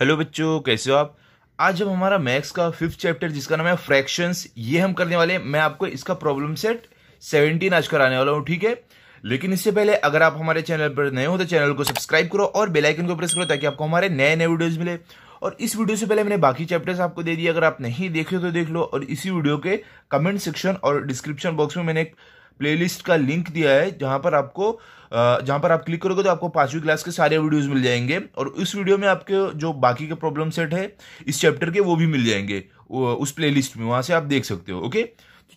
Hello बच्चों कैसे हो आप आज हम हमारा मैथ्स का फिफ्थ चैप्टर जिसका नाम है फ्रैक्शंस ये हम करने वाले हैं मैं आपको इसका प्रॉब्लम सेट सेवेंटीन आज कराने वाला हूँ ठीक है लेकिन इससे पहले अगर आप हमारे चैनल पर नए हो तो चैनल को सब्सक्राइब करो और बेलाइकन को प्रेस करो ताकि आपको हमारे नए नए वीडियोज मिले और इस वीडियो से पहले मैंने बाकी चैप्टर्स आपको दे दिए अगर आप नहीं देखे तो देख लो और इसी वीडियो के कमेंट सेक्शन और डिस्क्रिप्शन बॉक्स में मैंने एक प्लेलिस्ट का लिंक दिया है जहां पर आपको जहां पर आप क्लिक करोगे तो आपको पांचवी क्लास के सारे वीडियोस मिल जाएंगे और उस वीडियो में आपके जो बाकी के प्रॉब्लम सेट है इस चैप्टर के वो भी मिल जाएंगे उस प्लेलिस्ट में वहां से आप देख सकते हो ओके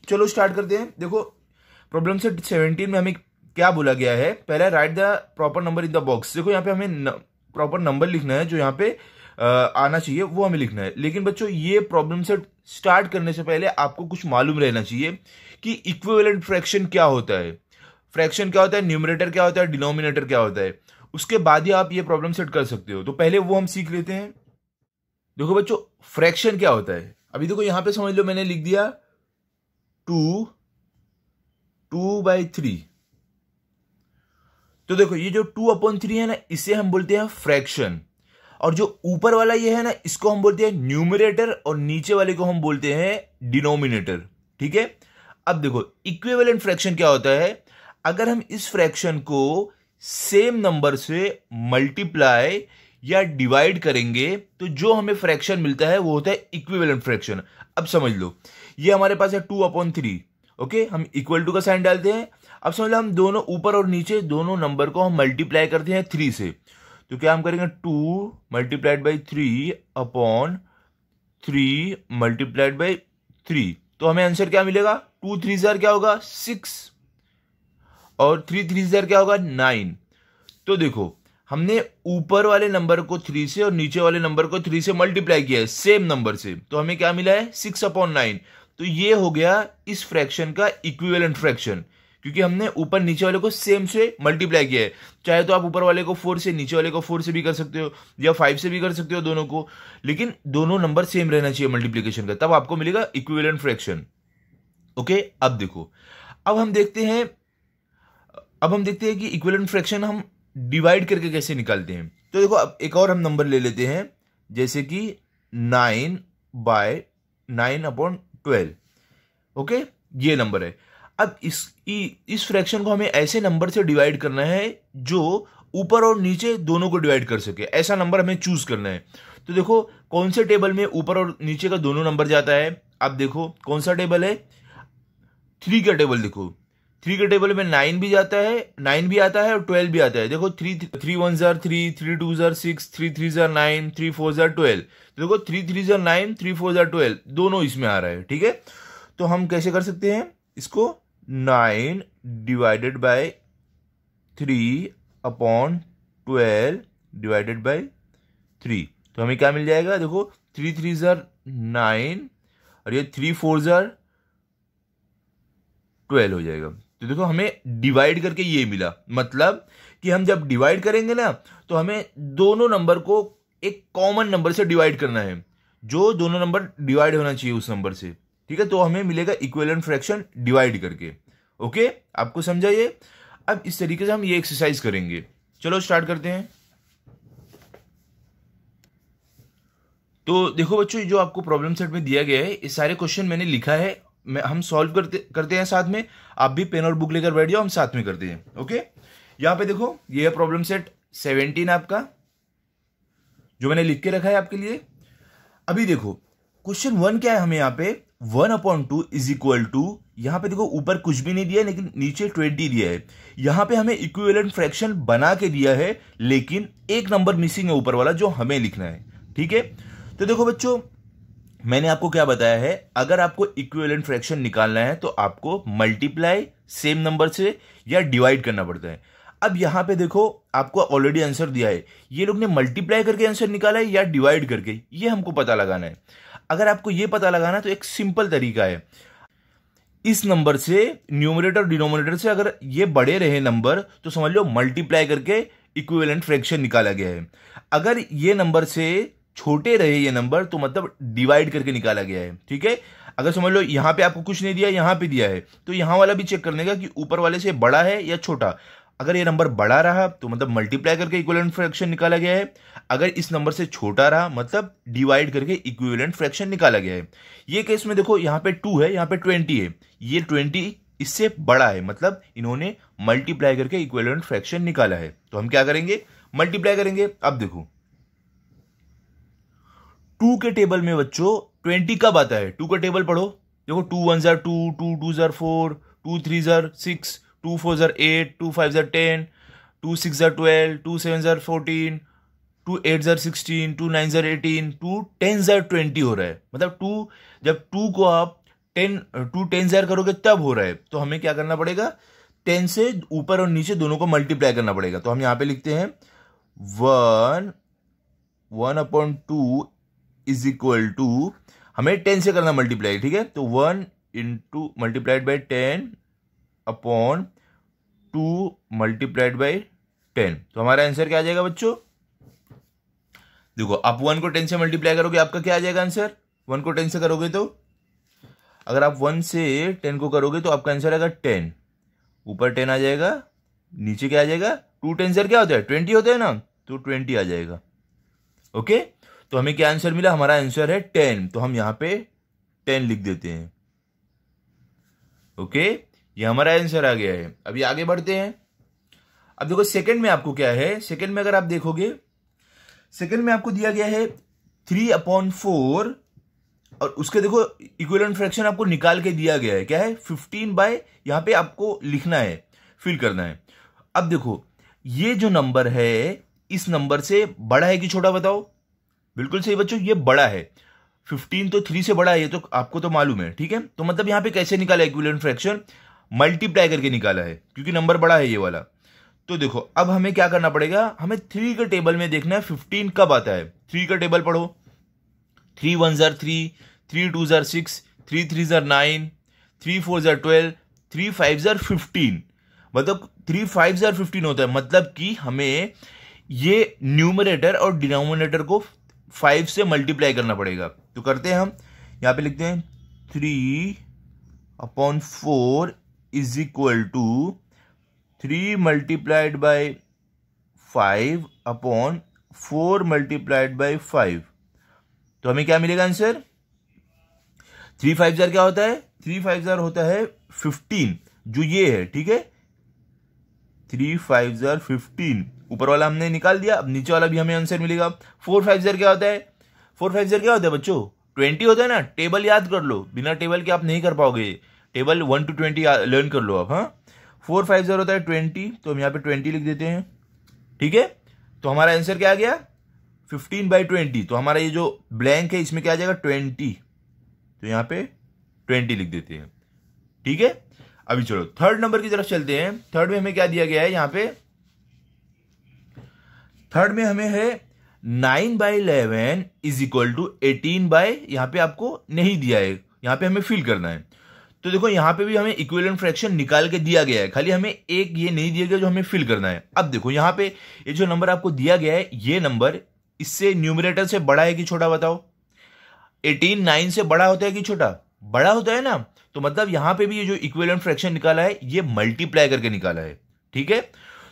चलो स्टार्ट करते हैं देखो प्रॉब्लम सेट सेवनटीन में हमें क्या बोला गया है पहला write the proper number in the box देखो यहाँ पे हमें प्रॉपर नंबर लिखना है जो यहाँ पे आना चाहिए वो हमें लिखना है लेकिन बच्चों ये प्रॉब्लम सेट स्टार्ट करने से पहले आपको कुछ मालूम रहना चाहिए कि इक्विवेलेंट फ्रैक्शन क्या होता है फ्रैक्शन क्या होता है न्यूमरेटर क्या होता है डिनोमिनेटर क्या होता है उसके बाद ही आप ये प्रॉब्लम सेट कर सकते हो तो पहले वो हम सीख लेते हैं देखो बच्चों फ्रैक्शन क्या होता है अभी देखो यहां पे समझ लो मैंने लिख दिया टू टू बाई थ्री तो देखो ये जो टू अपॉन थ्री है ना इसे हम बोलते हैं फ्रैक्शन और जो ऊपर वाला ये है ना इसको हम बोलते हैं न्यूमिनेटर और नीचे वाले को हम बोलते हैं डिनोमिनेटर ठीक है अब देखो इक्विवेलेंट फ्रैक्शन क्या होता है अगर हम इस फ्रैक्शन को सेम नंबर से मल्टीप्लाई या डिवाइड करेंगे तो जो हमें फ्रैक्शन मिलता है वो होता है इक्विवेलेंट फ्रैक्शन अब समझ लो ये हमारे पास है टू अपॉन थ्री ओके हम इक्वल टू का साइन डालते हैं अब समझ लो हम दोनों ऊपर और नीचे दोनों नंबर को हम मल्टीप्लाई करते हैं थ्री से तो क्या हम करेंगे two multiplied by three upon three multiplied by three तो हमें आंसर क्या मिलेगा टू थ्री ज़र क्या होगा सिक्स और थ्री थ्री ज़र क्या होगा नाइन तो देखो हमने ऊपर वाले नंबर को थ्री से और नीचे वाले नंबर को थ्री से मल्टीप्लाई किया है सेम नंबर से तो हमें क्या मिला है सिक्स अपॉन नाइन तो ये हो गया इस फ्रैक्शन का इक्विवेलेंट फ्रैक्शन क्योंकि हमने ऊपर नीचे वाले को सेम से मल्टीप्लाई किया है चाहे तो आप ऊपर वाले को फोर से नीचे वाले को फोर से भी कर सकते हो या फाइव से भी कर सकते हो दोनों को लेकिन दोनों नंबर सेम रहना चाहिए मल्टीप्लीकेशन का तब आपको मिलेगा इक्विवेलेंट फ्रैक्शन ओके अब देखो अब हम देखते हैं अब हम देखते हैं कि इक्वलेंट फ्रैक्शन हम डिवाइड करके कैसे निकालते हैं तो देखो अब एक और हम नंबर ले लेते हैं जैसे कि nine by nine upon twelve okay ये नंबर है अब इस इस फ्रैक्शन को हमें ऐसे नंबर से डिवाइड करना है जो ऊपर और नीचे दोनों को डिवाइड कर सके ऐसा नंबर हमें चूज करना है तो देखो कौन से टेबल में ऊपर और नीचे का दोनों नंबर जाता है अब देखो कौन सा टेबल है थ्री का टेबल देखो थ्री के टेबल में नाइन भी जाता है नाइन भी आता है और ट्वेल्व भी आता है देखो थ्री थ्री वन जार थ्री थ्री टू जार सिक्स थ्री थ्री जार नाइन थ्री फोर जार ट्वेल्व देखो थ्री थ्री जार नाइन थ्री फोर जार ट्वेल्व दोनों इसमें आ रहा है ठीक है तो हम कैसे कर सकते हैं इसको nine divided by three upon twelve divided by three तो हमें क्या मिल जाएगा देखो थ्री थ्री जार नाइन और ये थ्री फोर जार ट्वेल्व हो जाएगा तो देखो हमें डिवाइड करके ये मिला मतलब कि हम जब डिवाइड करेंगे ना तो हमें दोनों नंबर को एक कॉमन नंबर से डिवाइड करना है जो दोनों नंबर डिवाइड होना चाहिए उस नंबर से ठीक है तो हमें मिलेगा इक्वेलन फ्रैक्शन डिवाइड करके ओके आपको समझाइए अब इस तरीके से हम ये एक्सरसाइज करेंगे चलो स्टार्ट करते हैं तो देखो बच्चों जो आपको प्रॉब्लम सेट में दिया गया है ये सारे क्वेश्चन मैंने लिखा है मैं हम सॉल्व करते करते हैं साथ में आप भी पेन और बुक लेकर बैठ जाओ हम साथ में करते हैं ओके यहाँ पे देखो ये है प्रॉब्लम सेट सेवेंटीन आपका जो मैंने लिख के रखा है आपके लिए अभी देखो क्वेश्चन वन क्या है हमें यहाँ पे one upon two is equal to यहाँ पे देखो ऊपर कुछ भी नहीं दिया लेकिन नीचे ट्वेंटी दिया है यहाँ पे हमें इक्विवेलेंट फ्रैक्शन बना के दिया है लेकिन एक नंबर मिसिंग है ऊपर वाला जो हमें लिखना है ठीक है तो देखो बच्चों मैंने आपको क्या बताया है अगर आपको इक्विवेलेंट फ्रैक्शन निकालना है तो आपको मल्टीप्लाई सेम नंबर से या डिवाइड करना पड़ता है अब यहां पे देखो आपको ऑलरेडी आंसर दिया है ये लोग ने मल्टीप्लाई करके आंसर निकाला है या डिवाइड करके ये हमको पता लगाना है अगर आपको ये पता लगाना है तो एक सिंपल तरीका है इस नंबर से न्यूमरेटर डिनोमिनेटर से अगर ये बड़े रहे नंबर तो समझ लो मल्टीप्लाई करके इक्विवेलेंट फ्रैक्शन निकाला गया है अगर ये नंबर से छोटे रहे ये नंबर तो मतलब डिवाइड करके निकाला गया है ठीक है अगर समझ लो यहां पे आपको कुछ नहीं दिया यहां पे दिया है तो यहां वाला भी चेक करने का कि ऊपर वाले से बड़ा है या छोटा अगर ये नंबर बड़ा रहा तो मतलब मल्टीप्लाई करके इक्विवेलेंट फ्रैक्शन निकाला गया है अगर इस नंबर से छोटा रहा मतलब डिवाइड करके इक्विवेलेंट फ्रैक्शन निकाला गया है ये केस में देखो यहाँ पे टू है यहाँ पे ट्वेंटी है ये ट्वेंटी इससे बड़ा है मतलब इन्होंने मल्टीप्लाई करके इक्विवेलेंट फ्रैक्शन निकाला है तो हम क्या करेंगे मल्टीप्लाई करेंगे अब देखो टू के टेबल में बच्चों ट्वेंटी कब आता है टू का टेबल पढ़ो देखो टू वन ज़र टू टू टू ज़र फोर टू थ्री ज़र सिक्स टू फोर ज़र एट टू फाइव ज़र टेन टू सिक्स ज़र ट्वेल्व टू सेवन ज़र फोर्टीन टू एट ज़र सिक्सटीन टू नाइन ज़र एटीन टू टेन ज़र ट्वेंटी हो रहा है मतलब टू जब टू को आप टेन टू टेन ज़र करोगे तब हो रहा है तो हमें क्या करना पड़ेगा टेन से ऊपर और नीचे दोनों को मल्टीप्लाई करना पड़ेगा तो हम यहाँ पे लिखते हैं one one upon two is equal to हमें टेन से करना मल्टीप्लाई ठीक है तो one into multiplied by ten upon two multiplied by ten तो हमारा आंसर क्या आ जाएगा बच्चों देखो आप वन को टेन से मल्टीप्लाई करोगे आपका क्या आ जाएगा आंसर वन को टेन से करोगे तो अगर आप वन से टेन को करोगे तो आपका आंसर आएगा टेन ऊपर टेन आ जाएगा नीचे क्या आ जाएगा टू टेन सर क्या होता है ट्वेंटी होता है ना तो ट्वेंटी आ जाएगा ओके तो हमें क्या आंसर मिला हमारा आंसर है टेन तो हम यहां पे टेन लिख देते हैं ओके ये हमारा आंसर आ गया है अभी आगे बढ़ते हैं अब देखो सेकंड में आपको क्या है सेकंड में अगर आप देखोगे सेकंड में आपको दिया गया है थ्री अपॉन फोर और उसके देखो इक्वलन फ्रैक्शन आपको निकाल के दिया गया है क्या है फिफ्टीन बाय यहां पर आपको लिखना है फिल करना है अब देखो ये जो नंबर है इस नंबर से बड़ा है कि छोटा बताओ बिल्कुल सही बच्चों ये बड़ा है फिफ्टीन तो थ्री से बड़ा है ये तो आपको तो मालूम है ठीक है तो मतलब यहाँ पे कैसे निकाला इक्विलेंट फ्रैक्शन मल्टीप्लाई करके निकाला है क्योंकि नंबर बड़ा है ये वाला तो देखो अब हमें क्या करना पड़ेगा हमें थ्री के टेबल में देखना है फिफ्टीन कब आता है थ्री का टेबल पढ़ो थ्री वन जार थ्री थ्री टू जार सिक्स थ्री थ्री जार नाइन थ्री फोर जार ट्वेल्व थ्री फाइव जार फिफ्टीन मतलब थ्री फाइव जार फिफ्टीन होता है मतलब कि हमें ये न्यूमरेटर और डिनोमिनेटर को फाइव से मल्टीप्लाई करना पड़ेगा तो करते हैं हम यहाँ पे लिखते हैं three upon four is equal to three multiplied by five upon four multiplied by five तो हमें क्या मिलेगा आंसर थ्री फाइव जार क्या होता है थ्री फाइव जार होता है फिफ्टीन जो ये है ठीक है थ्री फाइव जार फिफ्टीन ऊपर वाला हमने निकाल दिया अब नीचे वाला भी हमें आंसर मिलेगा फोर फाइव जर क्या होता है फोर फाइव जर क्या होता है बच्चों ट्वेंटी होता है ना टेबल याद कर लो बिना टेबल के आप नहीं कर पाओगे table one to twenty learn कर लो आप हाँ फोर फाइव जर होता है ट्वेंटी तो हम यहाँ पे ट्वेंटी लिख देते हैं ठीक है तो हमारा आंसर क्या आ गया फिफ्टीन बाई ट्वेंटी तो हमारा ये जो ब्लैंक है इसमें क्या आ जाएगा ट्वेंटी तो यहाँ पे ट्वेंटी लिख देते हैं ठीक है अभी चलो थर्ड नंबर की तरफ चलते हैं थर्ड में हमें क्या दिया गया है यहाँ पे थर्ड में हमें है nine by eleven is equal to eighteen by यहाँ पे आपको नहीं दिया है यहाँ पे हमें फिल करना है तो देखो यहाँ पे भी हमें इक्विवेलेंट फ्रैक्शन निकाल के दिया गया है खाली हमें एक ये नहीं दिया गया जो हमें फिल करना है अब देखो यहाँ पे ये जो नंबर आपको दिया गया है ये नंबर इससे न्यूमिनेटर से बड़ा है कि छोटा बताओ एटीन नाइन से बड़ा होता है कि छोटा बड़ा होता है ना तो मतलब यहाँ पे भी ये जो इक्विवेलेंट फ्रैक्शन निकाला है ये मल्टीप्लाई करके निकाला है ठीक है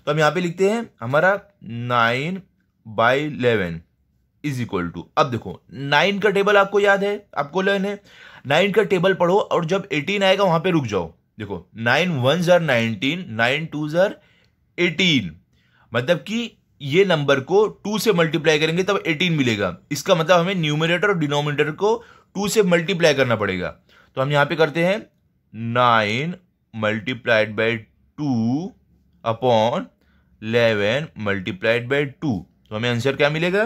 तो हम यहां पे लिखते हैं हमारा nine by eleven is equal to अब देखो नाइन का टेबल आपको याद है आपको लेन है नाइन का टेबल पढ़ो और जब एटीन आएगा वहां पे रुक जाओ देखो नाइन वन जर नाइनटीन नाइन टू जर एटीन मतलब कि ये नंबर को टू से मल्टीप्लाई करेंगे तब एटीन मिलेगा इसका मतलब हमें न्यूमिनेटर और डिनोमिनेटर को टू से मल्टीप्लाई करना पड़ेगा तो हम यहां पे करते हैं nine multiplied by two upon eleven multiplied by two तो हमें आंसर क्या मिलेगा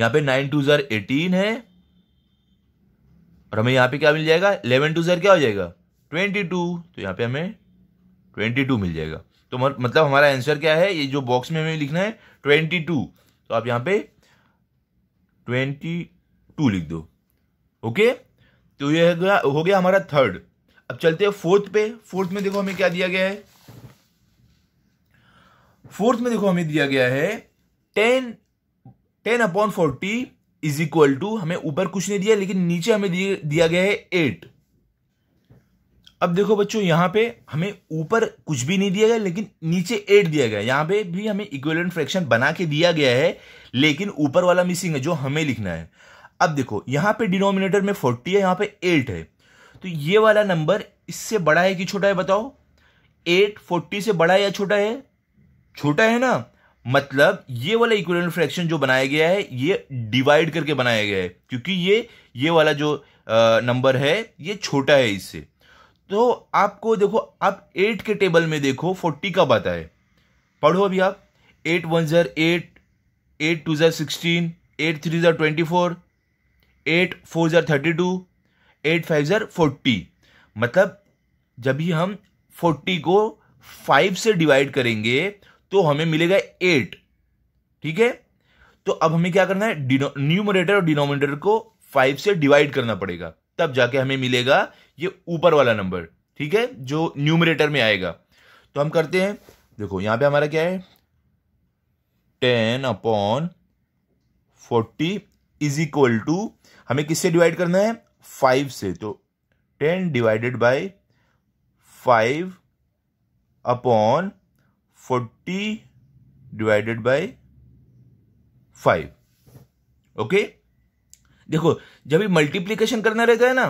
यहां पे नाइन टू जर एटीन है और हमें यहां पे क्या मिल जाएगा इलेवन टू जर क्या हो जाएगा ट्वेंटी टू तो यहां पे हमें ट्वेंटी टू मिल जाएगा तो मतलब हमारा आंसर क्या है ये जो बॉक्स में हमें लिखना है ट्वेंटी टू तो आप यहां पे ट्वेंटी टू लिख दो ओके तो ये हो गया हमारा थर्ड अब चलते हैं फोर्थ पे फोर्थ में देखो हमें क्या दिया गया है फोर्थ में देखो हमें दिया गया है ten ten upon forty is equal to हमें ऊपर कुछ नहीं दिया लेकिन नीचे हमें दिया गया है एट अब देखो बच्चों यहां पे हमें ऊपर कुछ भी नहीं दिया गया लेकिन नीचे एट दिया गया यहां पे भी हमें इक्वलेंट फ्रैक्शन बना के दिया गया है लेकिन ऊपर वाला मिसिंग है जो हमें लिखना है अब देखो यहां पे डिनोमिनेटर में फोर्टी है यहां पे एट है तो ये वाला नंबर इससे बड़ा है कि छोटा है बताओ एट फोर्टी से बड़ा है या छोटा है छोटा है ना मतलब ये वाला इक्विवेलेंट फ्रैक्शन जो बनाया गया है ये डिवाइड करके बनाया गया है क्योंकि ये ये वाला जो नंबर है ये छोटा है इससे तो आपको देखो आप एट के टेबल में देखो फोर्टी कब आता है पढ़ो अभी आप एट वन ज़र एट एट टू ज़र सिक्सटीन एट थ्री ज़र ट्वेंटी फोर एट फोर ज़र थर्टी टू एट फाइव ज़र फोर्टी मतलब जब भी हम फोर्टी को फाइव से डिवाइड करेंगे तो हमें मिलेगा एट ठीक है तो अब हमें क्या करना है न्यूमरेटर और डिनोमिनेटर को फाइव से डिवाइड करना पड़ेगा तब जाके हमें मिलेगा ये ऊपर वाला नंबर ठीक है जो न्यूमरेटर में आएगा तो हम करते हैं देखो यहां पे हमारा क्या है ten upon forty is equal to हमें किससे डिवाइड करना है फाइव से तो ten divided by five upon forty divided by five okay देखो जब भी मल्टीप्लीकेशन करना रहता है ना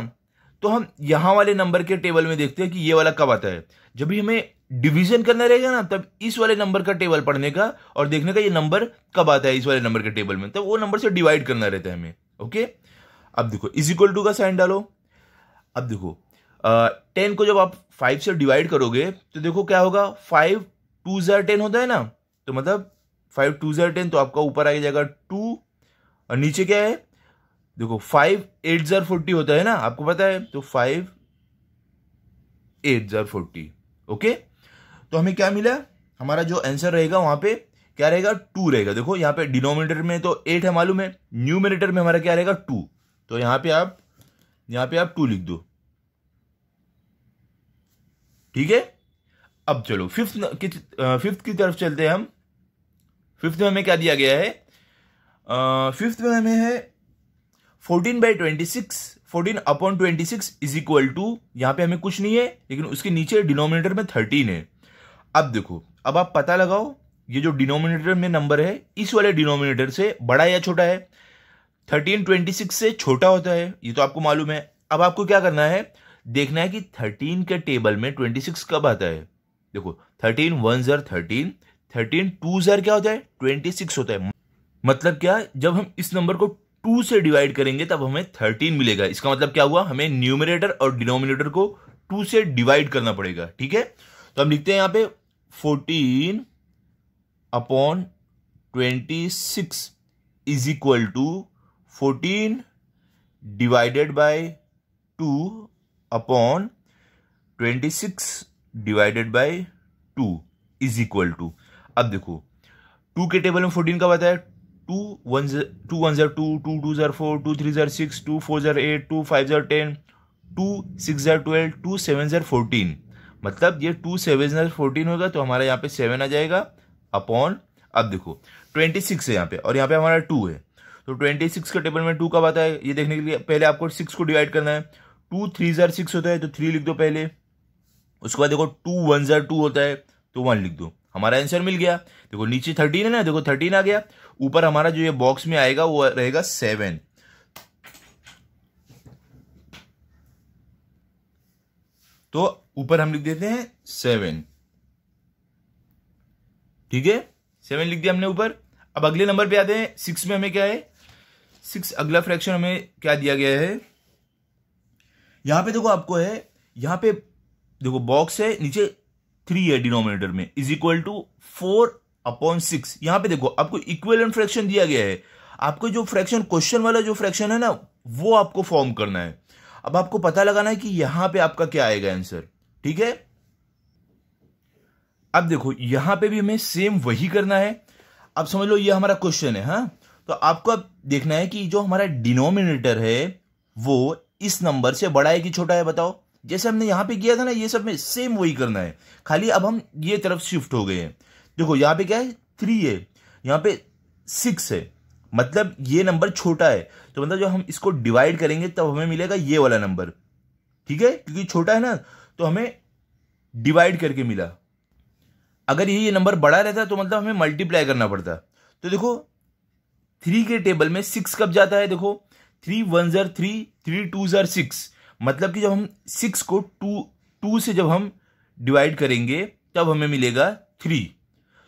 तो हम यहां वाले नंबर के टेबल में देखते हैं कि ये वाला कब आता है जब भी हमें डिवीजन करना रहेगा ना तब इस वाले नंबर का टेबल पढ़ने का और देखने का ये नंबर कब आता है इस वाले नंबर के टेबल में तब वो नंबर से डिवाइड करना रहता है हमें ओके अब देखो इज इक्वल टू का साइन डालो अब देखो टेन को जब आप फाइव से डिवाइड करोगे तो देखो क्या होगा फाइव टू जर टेन होता है ना तो मतलब फाइव टू जर टेन तो आपका ऊपर आ जाएगा टू और नीचे क्या है देखो फाइव एट जर फोर्टी होता है ना आपको पता है तो फाइव एट जर फोर्टी ओके तो हमें क्या मिला हमारा जो आंसर रहेगा वहां पे क्या रहेगा टू रहेगा देखो यहाँ पे डिनोमिनेटर में तो एट है मालूम है न्यूमिनेटर में हमारा क्या रहेगा टू तो यहाँ पे आप यहाँ पे आप टू लिख दो ठीक है अब चलो फिफ्थ फिफ्थ की तरफ चलते हैं हम फिफ्थ में हमें क्या दिया गया है फिफ्थ में हमें है fourteen by twenty six fourteen upon twenty six is equal to यहां पे हमें कुछ नहीं है लेकिन उसके नीचे डिनोमिनेटर में थर्टीन है अब देखो अब आप पता लगाओ ये जो डिनोमिनेटर में नंबर है इस वाले डिनोमिनेटर से बड़ा या छोटा है थर्टीन ट्वेंटी सिक्स से छोटा होता है ये तो आपको मालूम है अब आपको क्या करना है देखना है कि थर्टीन के टेबल में ट्वेंटी सिक्स कब आता है देखो थर्टीन वन जर थर्टीन थर्टीन टू जर क्या होता है ट्वेंटी सिक्स होता है मतलब क्या जब हम इस नंबर को टू से डिवाइड करेंगे तब हमें थर्टीन मिलेगा इसका मतलब क्या हुआ हमें न्यूमिनेटर और डिनोमिनेटर को टू से डिवाइड करना पड़ेगा ठीक है तो हम लिखते हैं यहां पे fourteen upon twenty six is equal to fourteen divided by two upon twenty six divided by two is equal to अब देखो टू के टेबल में फोर्टीन का बताया टू वन टू वन ज़र टू टू टू ज़र फोर टू थ्री ज़र six two four ज़र एट टू फाइव ज़र टेन टू सिक्स ज़र ट्वेल्व टू सेवन ज़र फोर्टीन मतलब ये टू सेवन ज़र फोर्टीन होगा तो हमारा यहाँ पे सेवन आ जाएगा अपॉन अब देखो ट्वेंटी सिक्स है यहाँ पे और यहाँ पे हमारा टू है तो ट्वेंटी सिक्स के टेबल में टू कब आता है ये देखने के लिए पहले आपको सिक्स को डिवाइड करना है टू थ्री ज़र सिक्स होता है तो थ्री लिख दो पहले उसके बाद देखो टू वन ज़र टू होता है तो वन लिख दो हमारा आंसर मिल गया देखो नीचे थर्टीन है ना देखो थर्टीन आ गया ऊपर हमारा जो ये बॉक्स में आएगा वो रहेगा सेवन तो ऊपर हम लिख देते हैं सेवन ठीक है सेवन लिख दिया हमने ऊपर अब अगले नंबर पे आते हैं सिक्स में हमें क्या है सिक्स अगला फ्रैक्शन हमें क्या दिया गया है यहां पे देखो आपको है यहां पे देखो बॉक्स है नीचे थ्री है डिनोमिनेटर में is equal to four upon six यहां पे देखो आपको इक्वल फ्रैक्शन दिया गया है आपको जो फ्रैक्शन क्वेश्चन वाला जो फ्रैक्शन है ना वो आपको फॉर्म करना है अब आपको पता लगाना है कि यहां पे आपका क्या आएगा आंसर ठीक है अब देखो यहां पे भी हमें सेम वही करना है अब समझ लो ये हमारा क्वेश्चन है हा तो आपको अब देखना है कि जो हमारा डिनोमिनेटर है वो इस नंबर से बड़ा है कि छोटा है बताओ जैसे हमने यहां पे किया था ना ये सब में सेम वही करना है खाली अब हम ये तरफ शिफ्ट हो गए हैं देखो यहां पे क्या है थ्री है यहां पे सिक्स है मतलब ये नंबर छोटा है तो मतलब जब हम इसको डिवाइड करेंगे तब हमें मिलेगा ये वाला नंबर ठीक है क्योंकि छोटा है ना तो हमें डिवाइड करके मिला अगर ये ये नंबर बड़ा रहता तो मतलब हमें मल्टीप्लाई करना पड़ता तो देखो थ्री के टेबल में सिक्स कब जाता है देखो थ्री वन ज़र थ्री थ्री टू ज़र सिक्स मतलब कि जब हम सिक्स को टू टू से जब हम डिवाइड करेंगे तब हमें मिलेगा थ्री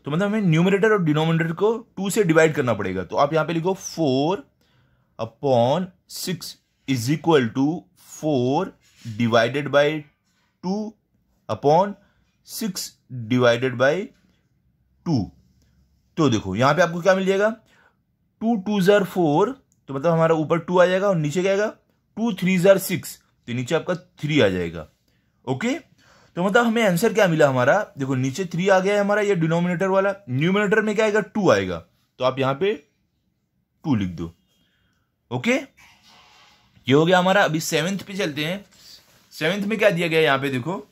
तो मतलब हमें न्यूमिनेटर और डिनोमिनेटर को टू से डिवाइड करना पड़ेगा तो आप यहाँ पे लिखो four upon six is equal to four divided by two upon six divided by two तो देखो यहाँ पे आपको क्या मिल जाएगा टू टू ज़ार फोर तो मतलब हमारा ऊपर टू आ जाएगा और नीचे क्या आएगा टू थ्री ज़ार सिक्स तो नीचे आपका थ्री आ जाएगा ओके तो मतलब हमें आंसर क्या मिला हमारा देखो नीचे थ्री आ गया है हमारा ये डिनोमिनेटर वाला न्यूमिनेटर में क्या आएगा टू आएगा तो आप यहां पे टू लिख दो ओके ये हो गया हमारा अभी सेवेंथ पे चलते हैं सेवेंथ में क्या दिया गया यहां पे देखो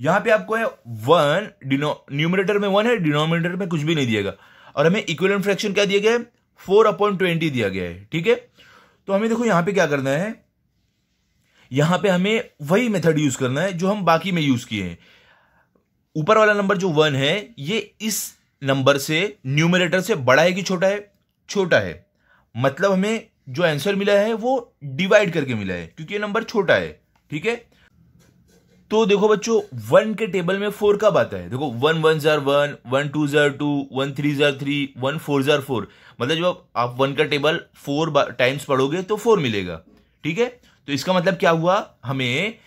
यहां पे आपको है वन डिनो न्यूमिनेटर में वन है डिनोमिनेटर में कुछ भी नहीं दिएगा और हमें इक्वल फ्रैक्शन क्या दिया गया है फोर अपॉइंट ट्वेंटी दिया गया है ठीक है तो हमें देखो यहां पे क्या करना है यहां पे हमें वही मेथड यूज करना है जो हम बाकी में यूज किए हैं ऊपर वाला नंबर जो वन है ये इस नंबर से न्यूमिनेटर से बड़ा है कि छोटा है छोटा है मतलब हमें जो आंसर मिला है वो डिवाइड करके मिला है क्योंकि ये नंबर छोटा है ठीक है तो देखो बच्चों वन के टेबल में फोर कब आता है देखो वन वन जार वन वन टू जार टू वन थ्री जार थ्री वन फोर जार फोर मतलब जब आप वन का टेबल फोर टाइम्स पढ़ोगे तो फोर मिलेगा ठीक है तो इसका मतलब क्या हुआ हमें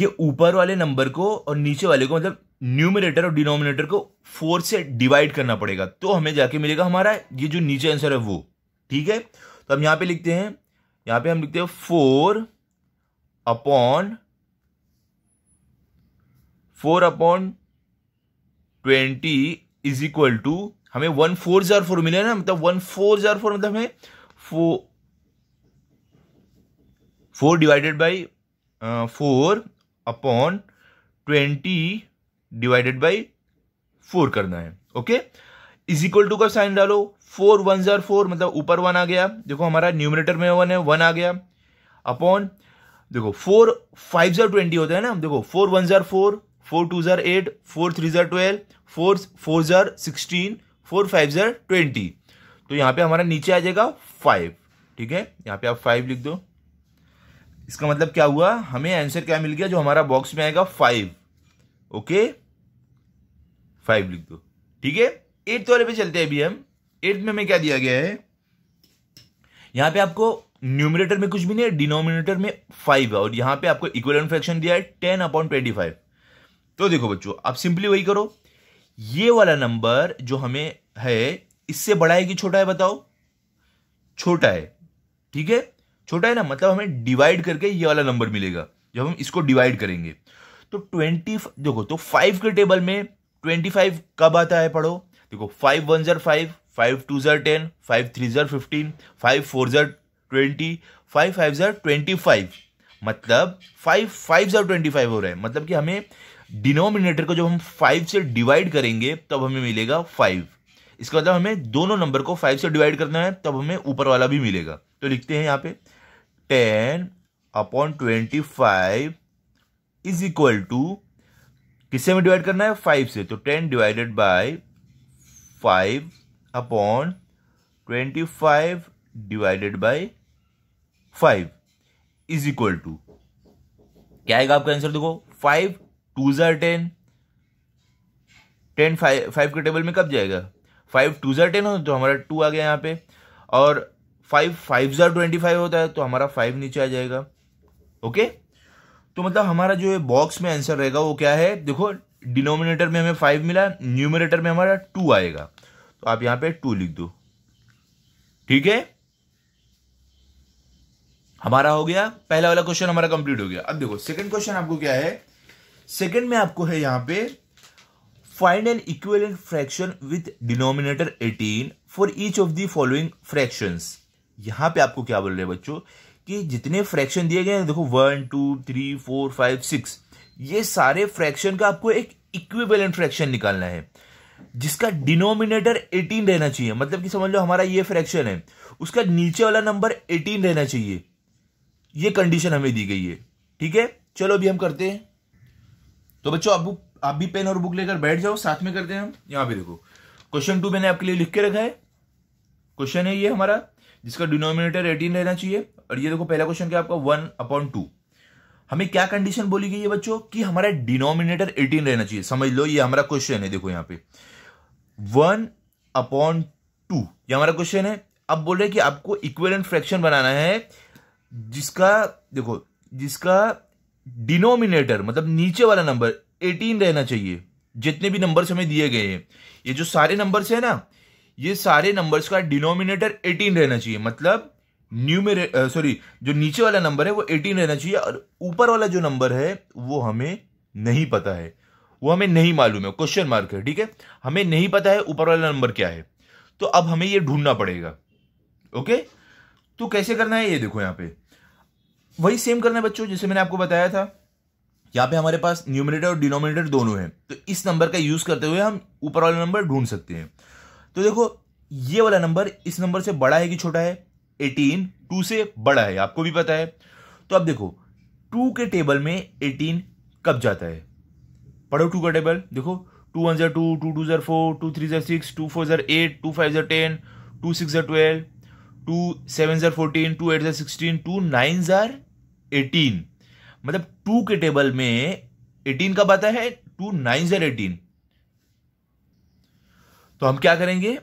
ये ऊपर वाले नंबर को और नीचे वाले को मतलब न्यूमिनेटर और डिनोमिनेटर को फोर से डिवाइड करना पड़ेगा तो हमें जाके मिलेगा हमारा ये जो नीचे आंसर है वो ठीक है तो हम यहां पे लिखते हैं यहां पे हम लिखते हैं four upon four upon twenty is equal to हमें वन फोर जार फोर मिले ना मतलब वन फोर जार फोर मतलब हमें four four divided by four upon twenty divided by four करना है ओके इज इक्वल टू का साइन डालो फोर वन जार फोर मतलब ऊपर वन आ गया देखो हमारा न्यूमिनेटर में वन है वन आ गया अपॉन देखो फोर फाइव जार ट्वेंटी होता है ना देखो फोर वन जार फोर फोर टू जार एट फोर थ्री जार ट्वेल्व फोर फोर जार सिक्सटीन फोर फाइव ज़र ट्वेंटी तो यहाँ पे हमारा नीचे आ जाएगा फाइव ठीक है यहाँ पे आप फाइव लिख दो इसका मतलब क्या हुआ हमें आंसर क्या मिल गया जो हमारा बॉक्स में आएगा फाइव ओके फाइव लिख दो ठीक है एट्थ वाले पे चलते हैं अभी हम एट्थ में हमें क्या दिया गया है यहाँ पे आपको न्यूमिनेटर में कुछ भी नहीं है डिनोमिनेटर में फाइव है और यहाँ पे आपको इक्वल फ्रैक्शन दिया है टेन अपॉन ट्वेंटी फाइव तो देखो बच्चों आप सिंपली वही करो ये वाला नंबर जो हमें है इससे बड़ा है कि छोटा है बताओ छोटा है ठीक है छोटा है ना मतलब हमें डिवाइड करके ये वाला नंबर मिलेगा जब हम इसको डिवाइड करेंगे तो ट्वेंटी देखो तो फाइव के टेबल में ट्वेंटी फाइव कब आता है पढ़ो देखो फाइव वन जर फाइव फाइव टू जर टेन फाइव थ्री जर फिफ्टीन फाइव फोर जर ट्वेंटी फाइव फाइव जर ट्वेंटी फाइव मतलब फाइव फाइव जर ट्वेंटी फाइव हो रहा है मतलब कि हमें डिनोमिनेटर को जब हम फाइव से डिवाइड करेंगे तब हमें मिलेगा फाइव इसका मतलब हमें दोनों नंबर को फाइव से डिवाइड करना है तब हमें ऊपर वाला भी मिलेगा तो लिखते हैं यहाँ पे ten upon twenty five is equal to किससे हमें डिवाइड करना है फाइव से तो ten divided by five upon twenty five divided by five is equal to क्या आएगा आपका आंसर देखो फाइव टू जर टेन टेन फाइव फाइव के टेबल में कब जाएगा फाइव टू ज़ार टेन हो तो हमारा टू आ गया यहाँ पे और फाइव फाइव जर ट्वेंटी फाइव होता है तो हमारा फाइव नीचे आ जाएगा ओके तो मतलब हमारा जो है बॉक्स में आंसर रहेगा वो क्या है देखो डिनोमिनेटर में हमें फाइव मिला न्यूमिनेटर में हमारा टू आएगा तो आप यहां पे टू लिख दो ठीक है हमारा हो गया पहला वाला क्वेश्चन हमारा कंप्लीट हो गया अब देखो सेकंड क्वेश्चन आपको क्या है सेकेंड में आपको है यहां पे find an equal fraction with denominator 18 for each of the following fractions यहां पे आपको क्या बोल रहे हैं बच्चों कि जितने फ्रैक्शन दिए गए हैं देखो one two three four five six ये सारे फ्रैक्शन का आपको एक इक्विवेलेंट फ्रैक्शन निकालना है जिसका डिनोमिनेटर 18 रहना चाहिए मतलब कि समझ लो हमारा ये फ्रैक्शन है उसका नीचे वाला नंबर 18 रहना चाहिए ये कंडीशन हमें दी गई है ठीक है चलो अभी हम करते हैं तो बच्चों आप आप भी पेन और बुक लेकर बैठ जाओ साथ में करते हैं हम यहां पर देखो क्वेश्चन टू मैंने आपके लिए लिख के रखा है क्वेश्चन है ये हमारा जिसका डिनोमिनेटर एटीन रहना चाहिए और ये देखो पहला क्वेश्चन क्या आपका वन अपॉन टू हमें क्या कंडीशन बोली गई है बच्चों कि हमारा डिनोमिनेटर एटीन रहना चाहिए समझ लो ये हमारा क्वेश्चन है देखो यहाँ पे वन अपॉन टू ये हमारा क्वेश्चन है अब बोल रहे हैं कि आपको इक्वेलेंट फ्रैक्शन बनाना है जिसका देखो जिसका डिनोमिनेटर मतलब नीचे वाला नंबर 18 रहना चाहिए जितने भी नंबर हमें दिए गए हैं ये जो सारे नंबर है ना ये सारे नंबर्स का डिनोमिनेटर 18 रहना चाहिए मतलब न्यूमेरे सॉरी जो नीचे वाला नंबर है वो 18 रहना चाहिए और ऊपर वाला जो नंबर है वो हमें नहीं पता है वो हमें नहीं मालूम है क्वेश्चन मार्क है ठीक है हमें नहीं पता है ऊपर वाला नंबर क्या है तो अब हमें ये ढूंढना पड़ेगा ओके तो कैसे करना है ये देखो यहाँ पे वही सेम करना है बच्चों जैसे मैंने आपको बताया था यहाँ पे हमारे पास न्यूमिनेटर और डिनोमिनेटर दोनों हैं तो इस नंबर का यूज करते हुए हम ऊपर वाला नंबर ढूंढ सकते हैं तो देखो ये वाला नंबर इस नंबर से बड़ा है कि छोटा है एटीन टू से बड़ा है आपको भी पता है तो अब देखो टू के टेबल में एटीन कब जाता है पढ़ो टू का टेबल देखो टू वन जर टू टू टू जर फोर टू थ्री जर सिक्स टू फोर जर एट टू फाइव जर टेन टू सिक्स जर ट्वेल्व टू सेवन जर फोर्टीन टू एट जर सिक्सटीन टू नाइन जर एटीन मतलब टू के टेबल में एटीन कब आता है टू नाइन जर एटीन तो हम क्या करेंगे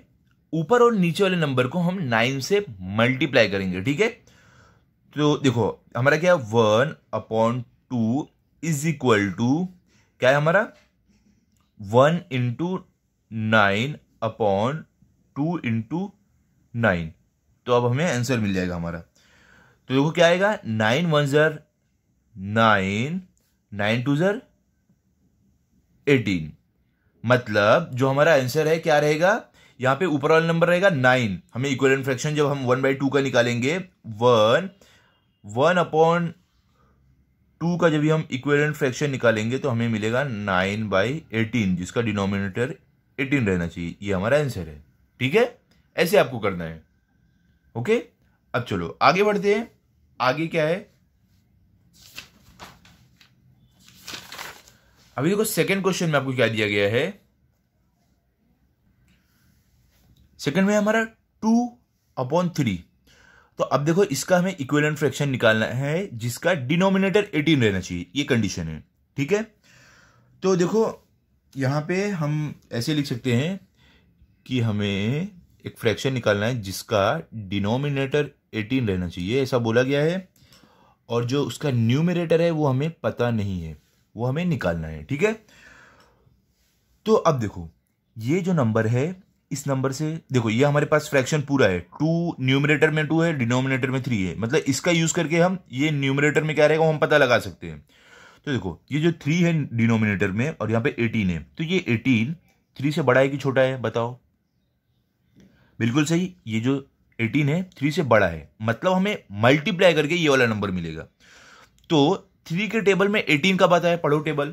ऊपर और नीचे वाले नंबर को हम नाइन से मल्टीप्लाई करेंगे ठीक है तो देखो हमारा क्या one upon two is equal to क्या है हमारा one into nine upon two into nine तो अब हमें आंसर मिल जाएगा हमारा तो देखो क्या आएगा नाइन वन जर नाइन नाइन टू जर एटीन मतलब जो हमारा आंसर है क्या रहेगा यहां पे ऊपर वाला नंबर रहेगा नाइन हमें इक्वल फ्रैक्शन जब हम वन बाई टू का निकालेंगे वन वन अपॉन टू का जब हम इक्वेलेंट फ्रैक्शन निकालेंगे तो हमें मिलेगा नाइन बाई एटीन जिसका डिनोमिनेटर एटीन रहना चाहिए ये हमारा आंसर है ठीक है ऐसे आपको करना है ओके अब चलो आगे बढ़ते हैं आगे क्या है अभी देखो सेकंड क्वेश्चन में आपको क्या दिया गया है सेकंड में हमारा टू अपॉन थ्री तो अब देखो इसका हमें इक्वेलेंट फ्रैक्शन निकालना है जिसका डिनोमिनेटर एटीन रहना चाहिए ये कंडीशन है ठीक है तो देखो यहां पे हम ऐसे लिख सकते हैं कि हमें एक फ्रैक्शन निकालना है जिसका डिनोमिनेटर एटीन रहना चाहिए ऐसा बोला गया है और जो उसका न्यूमिनेटर है वो हमें पता नहीं है वो हमें निकालना है ठीक है तो अब देखो ये जो नंबर है इस नंबर से देखो ये हमारे पास फ्रैक्शन पूरा है टू न्यूमिनेटर में टू है डिनोमिनेटर में थ्री है मतलब इसका यूज करके हम ये न्यूमिनेटर में क्या रहेगा हम पता लगा सकते हैं तो देखो ये जो थ्री है डिनोमिनेटर में और यहाँ पे एटीन है तो ये एटीन थ्री से बड़ा है कि छोटा है बताओ बिल्कुल सही ये जो एटीन है थ्री से बड़ा है मतलब हमें मल्टीप्लाई करके ये वाला नंबर मिलेगा तो थ्री के टेबल में एटीन कब आता है पढ़ो टेबल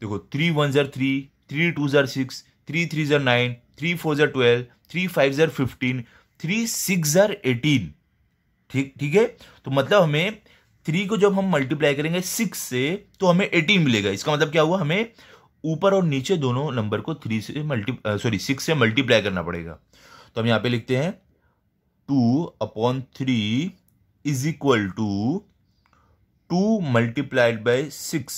देखो थ्री वन ज़र थ्री थ्री टू ज़र सिक्स थ्री थ्री ज़र नाइन थ्री फोर ज़र ट्वेल्व थ्री फाइव ज़र फिफ्टीन थ्री सिक्स ज़र एटीन ठीक ठीक है तो मतलब हमें थ्री को जब हम मल्टीप्लाई करेंगे सिक्स से तो हमें एटीन मिलेगा इसका मतलब क्या हुआ हमें ऊपर और नीचे दोनों नंबर को थ्री से मल्टी सॉरी सिक्स से मल्टीप्लाई करना पड़ेगा तो हम यहाँ पे लिखते हैं two upon three is equal to two multiplied by six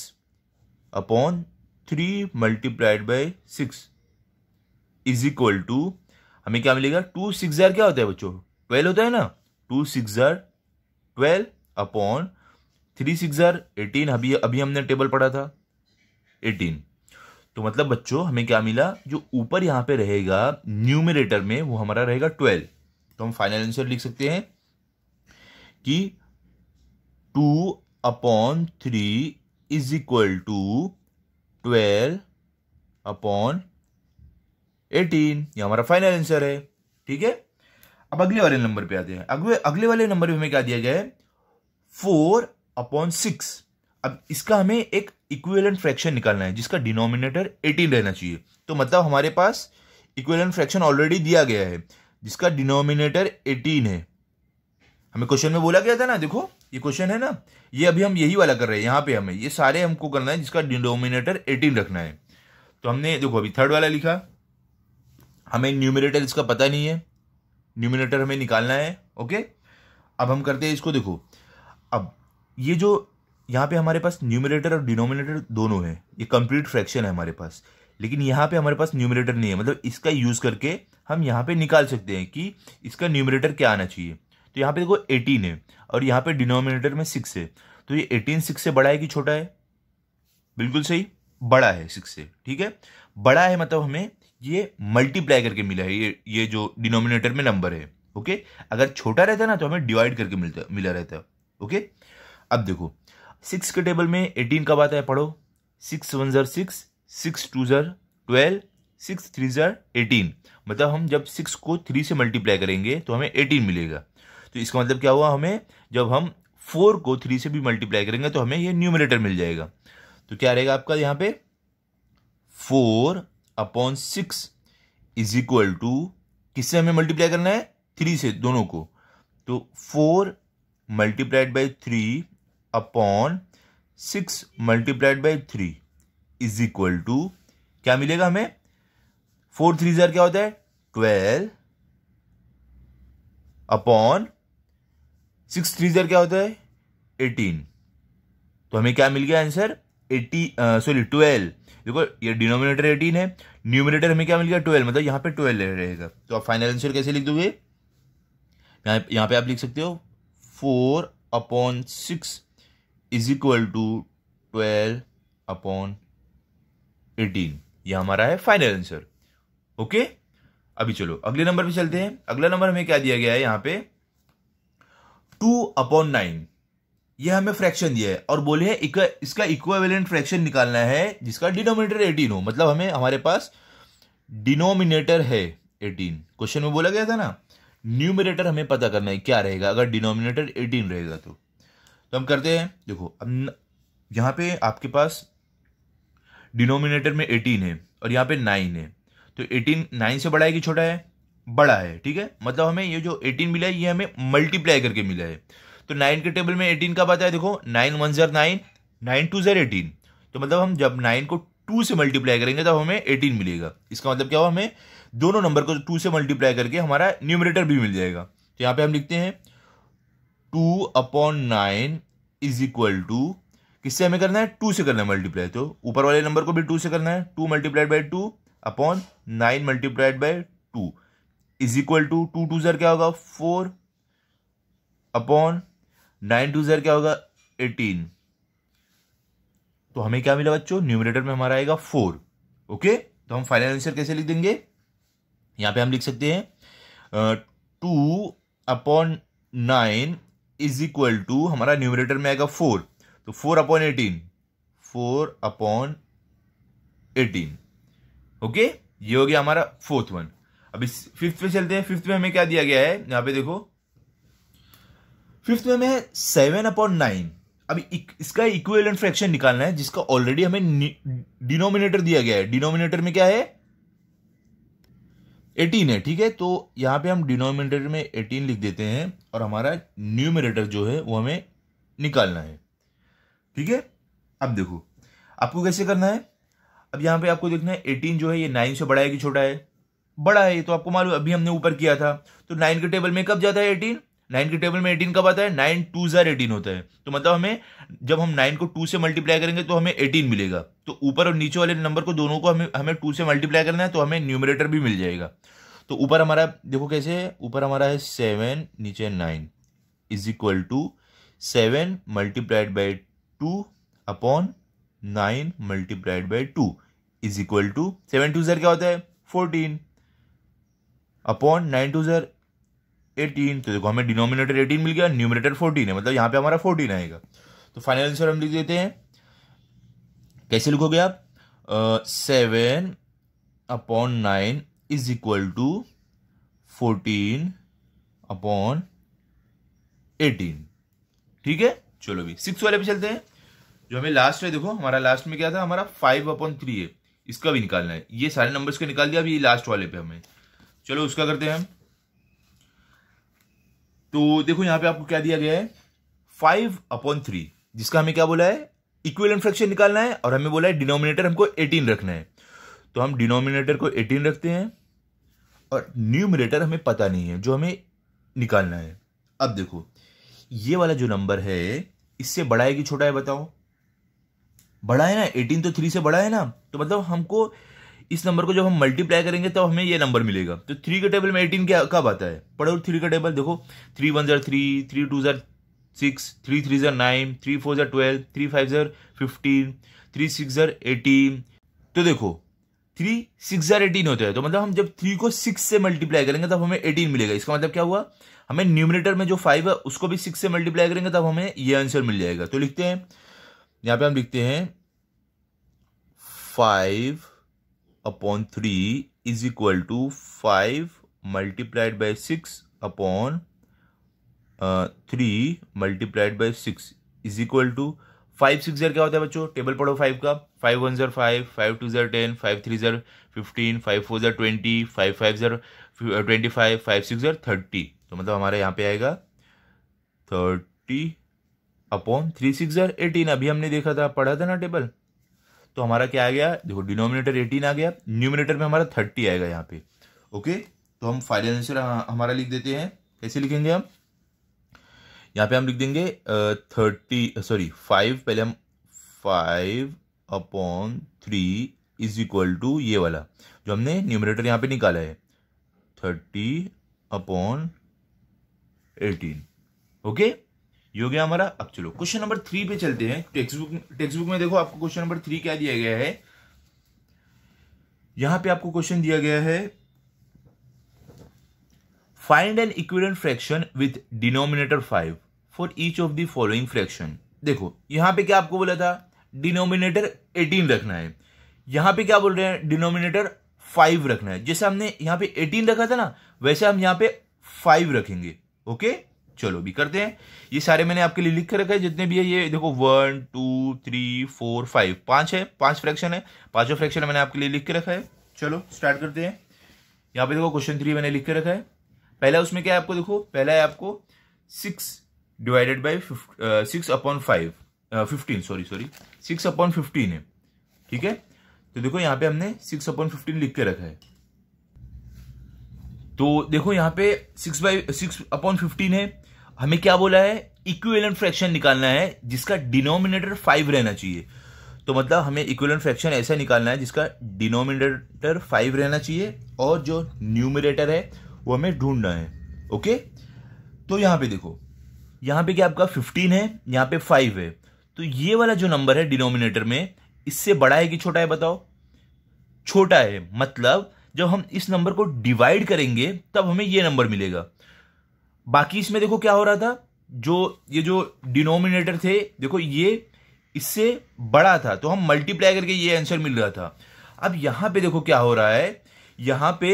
upon three multiplied by six is equal to हमें क्या मिलेगा टू सिक्स जार क्या होता है बच्चों ट्वेल्व होता है ना टू सिक्स जार ट्वेल्व अपॉन थ्री सिक्स जार एटीन अभी अभी हमने टेबल पढ़ा था एटीन तो मतलब बच्चों हमें क्या मिला जो ऊपर यहाँ पे रहेगा न्यूमिरेटर में वो हमारा रहेगा ट्वेल्व तो हम फाइनल आंसर लिख सकते हैं कि two upon three is equal to twelve upon eighteen ये हमारा फाइनल आंसर है ठीक है अब अगले वाले नंबर पे आते हैं अगले अगले वाले नंबर पे हमें क्या दिया गया है फोर अपॉन सिक्स अब इसका हमें एक इक्विवेलेंट फ्रैक्शन निकालना है जिसका डिनोमिनेटर एटीन रहना चाहिए तो मतलब हमारे पास इक्विवेलेंट फ्रैक्शन ऑलरेडी दिया गया है जिसका डिनोमिनेटर एटीन है हमें क्वेश्चन में बोला गया था ना देखो ये क्वेश्चन है ना ये अभी हम यही वाला कर रहे हैं यहां पे हमें ये सारे हमको करना है जिसका डिनोमिनेटर एटीन रखना है तो हमने देखो अभी थर्ड वाला लिखा हमें न्यूमिनेटर इसका पता नहीं है न्यूमिनेटर हमें निकालना है ओके अब हम करते हैं इसको देखो अब ये जो यहाँ पे हमारे पास न्यूमिनेटर और डिनोमिनेटर दोनों है ये कंप्लीट फ्रैक्शन है हमारे पास लेकिन यहाँ पे हमारे पास न्यूमिनेटर नहीं है मतलब इसका यूज़ करके हम यहाँ पे निकाल सकते हैं कि इसका न्यूमिनेटर क्या आना चाहिए तो यहाँ पे देखो एटीन है और यहाँ पे डिनोमिनेटर में सिक्स है तो ये एटीन सिक्स से बड़ा है कि छोटा है बिल्कुल सही बड़ा है सिक्स से ठीक है बड़ा है मतलब हमें ये मल्टीप्लाई करके मिला है ये ये जो डिनोमिनेटर में नंबर है ओके अगर छोटा रहता ना तो हमें डिवाइड करके मिलता मिला रहता ओके अब देखो सिक्स के टेबल में एटीन कब आता है पढ़ो सिक्स वन जर सिक्स सिक्स टू जर ट्वेल्व सिक्स थ्री ज़ार एटीन मतलब हम जब सिक्स को थ्री से मल्टीप्लाई करेंगे तो हमें एटीन मिलेगा तो इसका मतलब क्या हुआ हमें जब हम फोर को थ्री से भी मल्टीप्लाई करेंगे तो हमें ये न्यूमिनेटर मिल जाएगा तो क्या रहेगा आपका यहाँ पे four upon six is equal to किससे हमें मल्टीप्लाई करना है थ्री से दोनों को तो four multiplied by three upon six multiplied by three is equal to क्या मिलेगा हमें फोर थ्री जार क्या होता है ट्वेल्व अपॉन सिक्स थ्री जार क्या होता है एटीन तो हमें क्या मिल गया आंसर एटी सॉरी ट्वेल्व देखो ये डिनोमिनेटर एटीन है न्यूमिनेटर हमें क्या मिल गया ट्वेल्व मतलब यहां पे ट्वेल्व रहेगा तो आप फाइनल आंसर कैसे लिख दोगे यहां पे आप लिख सकते हो four upon six is equal to twelve upon eighteen यह हमारा है फाइनल आंसर ओके अभी चलो अगले नंबर पे चलते हैं अगला नंबर हमें क्या दिया गया है यहां पे टू अपॉन नाइन यह हमें फ्रैक्शन दिया है और बोले है इक, इसका इक्वेवेलेंट फ्रैक्शन निकालना है जिसका डिनोमिनेटर एटीन हो मतलब हमें हमारे पास डिनोमिनेटर है एटीन क्वेश्चन में बोला गया था ना न्यूमिनेटर हमें पता करना है क्या रहेगा अगर डिनोमिनेटर एटीन रहेगा तो तो हम करते हैं देखो अब यहाँ पे आपके पास डिनोमिनेटर में एटीन है और यहाँ पे नाइन है तो एटीन नाइन से बड़ा है कि छोटा है बड़ा है ठीक है मतलब हमें ये जो एटीन मिला है ये हमें मल्टीप्लाई करके मिला है तो नाइन के टेबल में एटीन कब आता है देखो नाइन वन ज़र नाइन नाइन टू ज़र एटीन तो मतलब हम जब नाइन को टू से मल्टीप्लाई करेंगे तब हमें एटीन मिलेगा इसका मतलब क्या हुआ हमें दोनों नंबर को टू से मल्टीप्लाई करके हमारा न्यूमरेटर भी मिल जाएगा तो यहाँ पे हम लिखते हैं two upon nine is equal to किससे हमें करना है टू से करना है मल्टीप्लाई तो ऊपर वाले नंबर को भी टू से करना है two multiplied by two upon nine multiplied by two is equal to two two जर क्या होगा फोर अपॉन नाइन टू जर क्या होगा एटीन तो हमें क्या मिला बच्चों न्यूमिनेटर में हमारा आएगा फोर ओके तो हम फाइनल आंसर कैसे लिख देंगे यहां पे हम लिख सकते हैं two upon nine is equal to हमारा न्यूमिनेटर में आएगा फोर तो four upon eighteen four upon eighteen okay ये हो गया हमारा फोर्थ वन अभी फिफ्थ में चलते हैं फिफ्थ में हमें क्या दिया गया है यहां पे देखो फिफ्थ में हमें सेवन अपॉन नाइन अब इक, इसका इक्वेलेंट फ्रैक्शन निकालना है जिसका ऑलरेडी हमें डिनोमिनेटर दिया गया है डिनोमिनेटर में क्या है एटीन है ठीक है तो यहां पे हम डिनोमिनेटर में एटीन लिख देते हैं और हमारा न्यूमिनेटर जो है वो हमें निकालना है ठीक है अब देखो आपको कैसे करना है अब यहाँ पे आपको देखना है एटीन जो है ये नाइन से बड़ा है कि छोटा है बड़ा है तो आपको मालूम अभी हमने ऊपर किया था तो नाइन के टेबल में कब जाता है एटीन नाइन के टेबल में एटीन कब आता है नाइन टू जार एटीन होता है तो मतलब हमें जब हम नाइन को टू से मल्टीप्लाई करेंगे तो हमें एटीन मिलेगा तो ऊपर और नीचे वाले नंबर को दोनों को हमें हमें टू से मल्टीप्लाई करना है तो हमें न्यूमिनेटर भी मिल जाएगा तो ऊपर हमारा देखो कैसे है ऊपर हमारा है सेवन नीचे nine is equal to seven multiplied by two upon nine multiplied by two is equal to seven two जर क्या होता है फोर्टीन अपॉन नाइन टू जर एटीन तो देखो हमें डिनोमिनेटर एटीन मिल गया न्यूमिनेटर फोर्टीन है मतलब यहाँ पे हमारा फोर्टीन आएगा तो फाइनल आंसर हम लिख देते हैं कैसे लिखोगे आप seven upon nine is equal to fourteen upon eighteen ठीक है चलो भी सिक्स वाले पे चलते हैं जो हमें लास्ट है देखो हमारा लास्ट में क्या था हमारा फाइव अपॉन थ्री है इसका भी निकालना है ये सारे नंबर का निकाल दिया अब ये लास्ट वाले पे हमें चलो उसका करते हैं तो देखो यहां पे आपको क्या दिया गया है फाइव अपॉन थ्री जिसका हमें क्या बोला है इक्वल फ्रैक्शन निकालना है और हमें बोला है डिनोमिनेटर हमको एटीन रखना है तो हम डिनोमिनेटर को एटीन रखते हैं और न्यूमिनेटर हमें पता नहीं है जो हमें निकालना है अब देखो ये वाला जो नंबर है इससे बड़ा है कि छोटा है बताओ बड़ा है ना एटीन तो थ्री से बड़ा है ना तो मतलब हमको इस नंबर को जब हम मल्टीप्लाई करेंगे तो हमें ये नंबर मिलेगा तो थ्री के टेबल में एटीन क्या कब आता है पढ़ो थ्री का टेबल देखो थ्री वन ज़र थ्री थ्री टू ज़र सिक्स थ्री थ्री ज़र नाइन थ्री फोर ज़र ट्वेल्व थ्री फाइव ज़र फिफ्टीन थ्री सिक्स ज़र एटीन तो देखो थ्री सिक्स ज़र एटीन होता है तो मतलब हम जब थ्री को सिक्स से मल्टीप्लाई करेंगे तब हमें एटीन मिलेगा इसका मतलब क्या हुआ हमें न्यूमिनेटर में जो फाइव है उसको भी सिक्स से मल्टीप्लाई करेंगे तब हमें ये आंसर मिल जाएगा तो लिखते हैं यहां पे हम लिखते हैं five upon three is equal to five multiplied by six upon three multiplied by six is equal to five six जर क्या होता है बच्चों टेबल पढ़ो फाइव का फाइव वन जर फाइव फाइव टू जर टेन फाइव थ्री जर फिफ्टीन फाइव फोर जर ट्वेंटी फाइव फाइव जर ट्वेंटी फाइव फाइव सिक्स जर थर्टी तो मतलब हमारे यहाँ पे आएगा thirty upon three six are eighteen अभी हमने देखा था पढ़ा था ना टेबल तो हमारा क्या आ गया देखो डिनोमिनेटर एटीन आ गया न्यूमिनेटर में हमारा थर्टी आएगा यहाँ पे ओके तो हम फाइनल हाँ, आंसर हमारा लिख देते हैं कैसे लिखेंगे हम यहाँ पे हम लिख देंगे थर्टी सॉरी फाइव पहले हम five upon three is equal to ये वाला जो हमने न्यूमिनेटर यहाँ पे निकाला है थर्टी अपॉन एटीन ओके ये हो गया हमारा अब चलो क्वेश्चन नंबर थ्री पे चलते हैं टेक्स्ट बुक टेक्स्ट बुक में देखो आपको क्वेश्चन नंबर थ्री क्या दिया गया है यहां पे आपको क्वेश्चन दिया गया है find an equivalent fraction with denominator five for each of the following fraction देखो यहां पे क्या आपको बोला था डिनोमिनेटर एटीन रखना है यहां पे क्या बोल रहे हैं डिनोमिनेटर फाइव रखना है जैसे हमने यहां पे एटीन रखा था ना वैसे हम यहां पे फाइव रखेंगे ओके okay? चलो भी करते हैं ये सारे मैंने आपके लिए लिख कर रखा है जितने भी है ये देखो one two three four five पांच है पांच फ्रैक्शन है पांचों फ्रैक्शन मैंने आपके लिए लिख के रखा है चलो स्टार्ट करते हैं यहाँ पे देखो क्वेश्चन थ्री मैंने लिख के रखा है पहला उसमें क्या है आपको देखो पहला है आपको six divided by six upon five fifteen sorry sorry six upon fifteen है ठीक है तो देखो यहाँ पे हमने सिक्स अपॉन फिफ्टीन लिख के रखा है तो देखो यहाँ पे six by six upon fifteen है हमें क्या बोला है इक्विवेलेंट फ्रैक्शन निकालना है जिसका डिनोमिनेटर फाइव रहना चाहिए तो मतलब हमें इक्विवेलेंट फ्रैक्शन ऐसा निकालना है जिसका डिनोमिनेटर फाइव रहना चाहिए और जो न्यूमिनेटर है वो हमें ढूंढना है ओके तो यहां पे देखो यहां पे क्या आपका फिफ्टीन है यहां पे फाइव है तो ये वाला जो नंबर है डिनोमिनेटर में इससे बड़ा है कि छोटा है बताओ छोटा है मतलब जब हम इस नंबर को डिवाइड करेंगे तब हमें ये नंबर मिलेगा बाकी इसमें देखो क्या हो रहा था जो ये जो डिनोमिनेटर थे देखो ये इससे बड़ा था तो हम मल्टीप्लाई करके ये आंसर मिल रहा था अब यहां पे देखो क्या हो रहा है यहां पे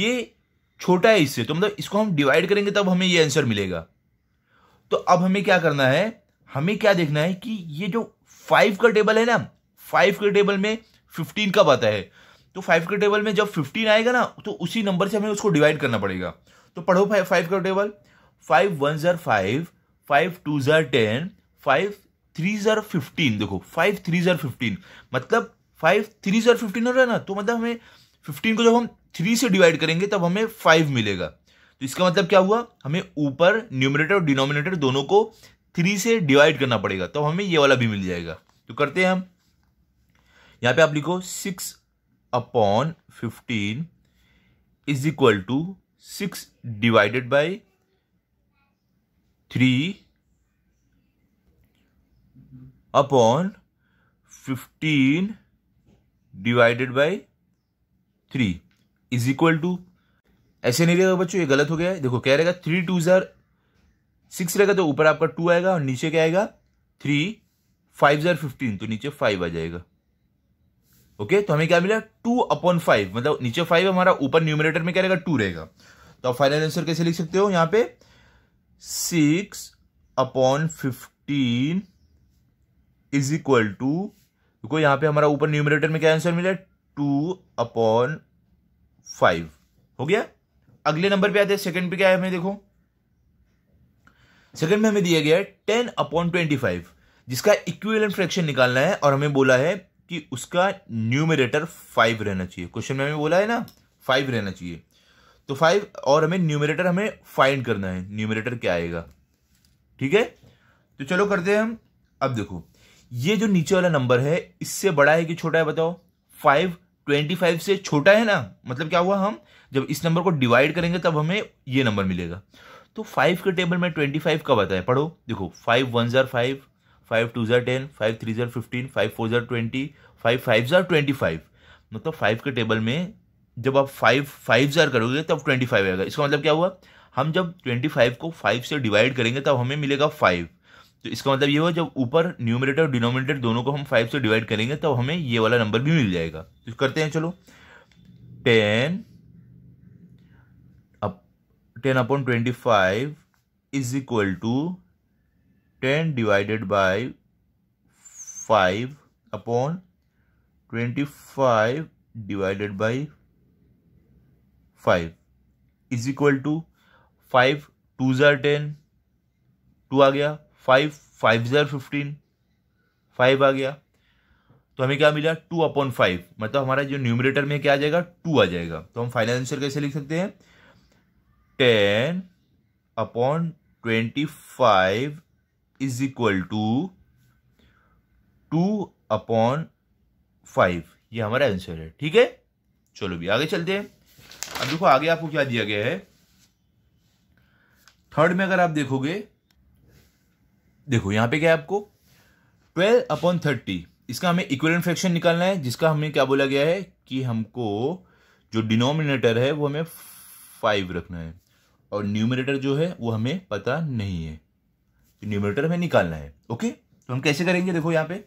ये छोटा है इससे तो मतलब इसको हम डिवाइड करेंगे तब हमें ये आंसर मिलेगा तो अब हमें क्या करना है हमें क्या देखना है कि ये जो फाइव का टेबल है ना फाइव के टेबल में फिफ्टीन कब आता है तो फाइव के टेबल में जब फिफ्टीन आएगा ना तो उसी नंबर से हमें उसको डिवाइड करना पड़ेगा तो पढ़ो फाइव का टेबल फाइव वन ज़र फाइव फाइव टू ज़र टेन फाइव थ्री ज़र फिफ्टीन देखो फाइव थ्री ज़र फिफ्टीन मतलब फाइव थ्री ज़र फिफ्टीन हो रहा है ना तो मतलब हमें फिफ्टीन को जब हम थ्री से डिवाइड करेंगे तब हमें फाइव मिलेगा तो इसका मतलब क्या हुआ हमें ऊपर न्यूमिनेटर और डिनोमिनेटर दोनों को थ्री से डिवाइड करना पड़ेगा तो हमें ये वाला भी मिल जाएगा तो करते हैं हम यहाँ पे आप लिखो six upon fifteen is equal to six divided by three upon fifteen divided by three is equal to ऐसे नहीं रहेगा बच्चों ये गलत हो गया है देखो क्या रहेगा थ्री टू जार सिक्स रहेगा तो ऊपर आपका टू आएगा और नीचे क्या आएगा थ्री फाइव जार फिफ्टीन तो नीचे फाइव आ जाएगा ओके तो हमें क्या मिला टू अपॉन फाइव मतलब नीचे फाइव हमारा ऊपर न्यूमिनेटर में क्या रहेगा टू रहेगा तो आप फाइनल आंसर कैसे लिख सकते हो यहाँ पे six upon fifteen is equal to देखो यहां पे हमारा ऊपर न्यूमिनेटर में क्या आंसर मिला टू अपॉन फाइव हो गया अगले नंबर पे आते हैं सेकंड पे क्या है हमें देखो सेकंड में हमें दिया गया है टेन अपॉन ट्वेंटी फाइव जिसका इक्विवेलेंट फ्रैक्शन निकालना है और हमें बोला है कि उसका न्यूमिनेटर फाइव रहना चाहिए क्वेश्चन में हमें बोला है ना फाइव रहना चाहिए तो फाइव और हमें न्यूमिनेटर हमें फाइंड करना है न्यूमिनेटर क्या आएगा ठीक है तो चलो करते हैं हम अब देखो ये जो नीचे वाला नंबर है इससे बड़ा है कि छोटा है बताओ फाइव ट्वेंटी फाइव से छोटा है ना मतलब क्या हुआ हम जब इस नंबर को डिवाइड करेंगे तब हमें ये नंबर मिलेगा तो फाइव के टेबल में ट्वेंटी फाइव कब आता है पढ़ो देखो फाइव वन ज़ार फाइव फाइव टू ज़ार टेन फाइव थ्री ज़ार फिफ्टीन फाइव फोर ज़ार ट्वेंटी फाइव फाइव ज़ार ट्वेंटी फाइव मतलब फाइव के टेबल में जब आप फाइव फाइव से करोगे तब ट्वेंटी फाइव आएगा इसका मतलब क्या हुआ हम जब ट्वेंटी फाइव को फाइव से डिवाइड करेंगे तब हमें मिलेगा फाइव तो इसका मतलब ये हुआ जब ऊपर न्यूमिनेटर और डिनोमिनेटर दोनों को हम फाइव से डिवाइड करेंगे तब हमें ये वाला नंबर भी मिल जाएगा तो करते हैं चलो ten up ten upon twenty five is equal to ten divided by five upon twenty five divided by five is equal to five two ज़ार टेन टू आ गया फाइव फाइव ज़ार फिफ्टीन फाइव आ गया तो हमें क्या मिला टू अपॉन फाइव मतलब हमारा जो न्यूमरेटर में क्या आ जाएगा टू आ जाएगा तो हम फाइनल आंसर कैसे लिख सकते हैं ten upon twenty five is equal to two upon five ये हमारा आंसर है ठीक है चलो भी आगे चलते हैं अब देखो आगे आपको क्या दिया गया है थर्ड में अगर आप देखोगे देखो यहां पे क्या है आपको ट्वेल्व अपॉन थर्टी इसका हमें इक्वलेंट फ्रैक्शन निकालना है जिसका हमें क्या बोला गया है कि हमको जो डिनोमिनेटर है वो हमें फाइव रखना है और न्यूमिनेटर जो है वो हमें पता नहीं है तो न्यूमिनेटर हमें निकालना है ओके तो हम कैसे करेंगे देखो यहां पर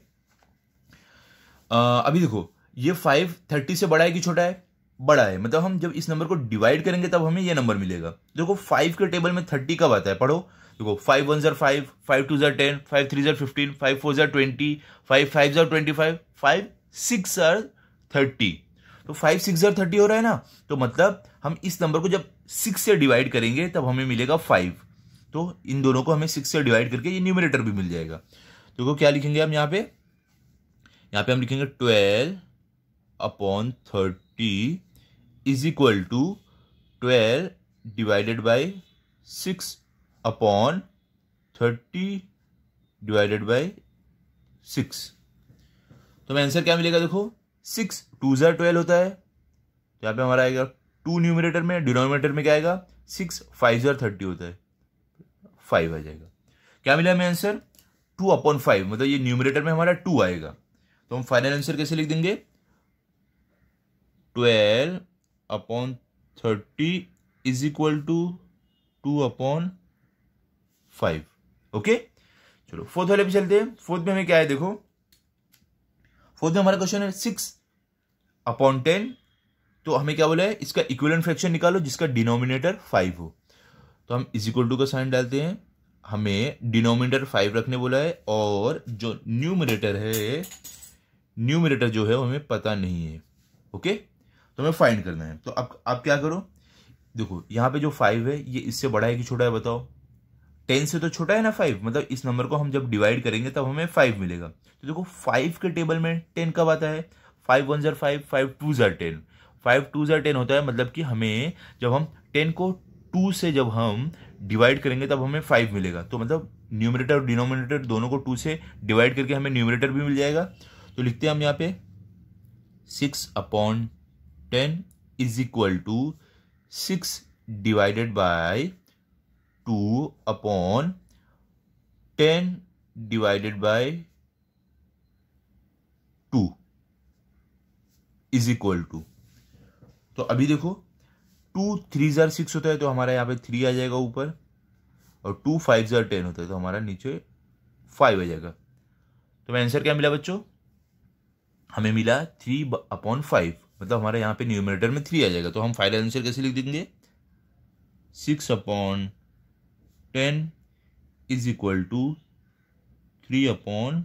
अभी देखो ये फाइव थर्टी से बड़ा है कि छोटा है बड़ा है मतलब हम जब इस नंबर को डिवाइड करेंगे तब हमें यह नंबर मिलेगा देखो फाइव के टेबल में थर्टी कब आता है पढ़ो देखो फाइव वन ज़र फाइव फाइव टू ज़र टेन फाइव थ्री ज़र फिफ्टीन फाइव फोर ज़र ट्वेंटी फाइव फाइव ज़र ट्वेंटी फाइव फाइव सिक्स ज़र थर्टी तो फाइव सिक्स ज़र थर्टी हो रहा है ना तो मतलब हम इस नंबर को जब सिक्स से डिवाइड करेंगे तब हमें मिलेगा फाइव तो इन दोनों को हमें सिक्स से डिवाइड करके ये न्यूमिनेटर भी मिल जाएगा देखो क्या लिखेंगे हम यहाँ पे यहाँ पे हम लिखेंगे twelve upon thirty is equal to twelve divided by six upon thirty divided by six तो हमें आंसर क्या मिलेगा देखो सिक्स टू जर ट्वेल्व होता है तो यहाँ पे हमारा आएगा टू न्यूमिनेटर में डिनोमिनेटर में क्या आएगा सिक्स फाइव जर थर्टी होता है फाइव आ जाएगा क्या मिला हमें आंसर टू अपॉन फाइव मतलब ये न्यूमिनेटर में हमारा टू आएगा तो हम फाइनल आंसर कैसे लिख देंगे twelve upon thirty is equal to two upon five okay चलो फोर्थ वाले पे चलते हैं फोर्थ में हमें क्या है देखो फोर्थ में हमारा क्वेश्चन है सिक्स अपॉन टेन तो हमें क्या बोला है इसका इक्विवेलेंट फ्रैक्शन निकालो जिसका डिनोमिनेटर फाइव हो तो हम इज इक्वल टू का साइन डालते हैं हमें डिनोमिनेटर फाइव रखने बोला है और जो न्यूमिनेटर है न्यूमिनेटर जो है हमें पता नहीं है ओके तुम्हें तो फाइंड करना है तो अब आप क्या करो देखो यहाँ पे जो फाइव है ये इससे बड़ा है कि छोटा है बताओ टेन से तो छोटा है ना फाइव मतलब इस नंबर को हम जब डिवाइड करेंगे तब हमें फाइव मिलेगा तो देखो फाइव के टेबल में टेन कब आता है फाइव वन ज़र फाइव फाइव टू ज़र टेन फाइव टू ज़र टेन होता है मतलब कि हमें जब हम टेन को टू से जब हम डिवाइड करेंगे तब हमें फाइव मिलेगा तो मतलब न्यूमरेटर और डिनोमिनेटर दोनों को टू से डिवाइड करके हमें न्यूमरेटर भी मिल जाएगा तो लिखते हैं हम यहाँ पे six upon ten is equal to six divided by two upon ten divided by two is equal to तो अभी देखो टू थ्री जार सिक्स होता है तो हमारा यहाँ पे थ्री आ जाएगा ऊपर और टू फाइव जार टेन होता है तो हमारा नीचे फाइव आ जाएगा तो आंसर क्या मिला बच्चों हमें मिला थ्री अपॉन फाइव मतलब हमारे यहाँ पे न्यूमिनेटर में थ्री आ जाएगा तो हम फाइनल आंसर कैसे लिख देंगे six upon ten is equal to three upon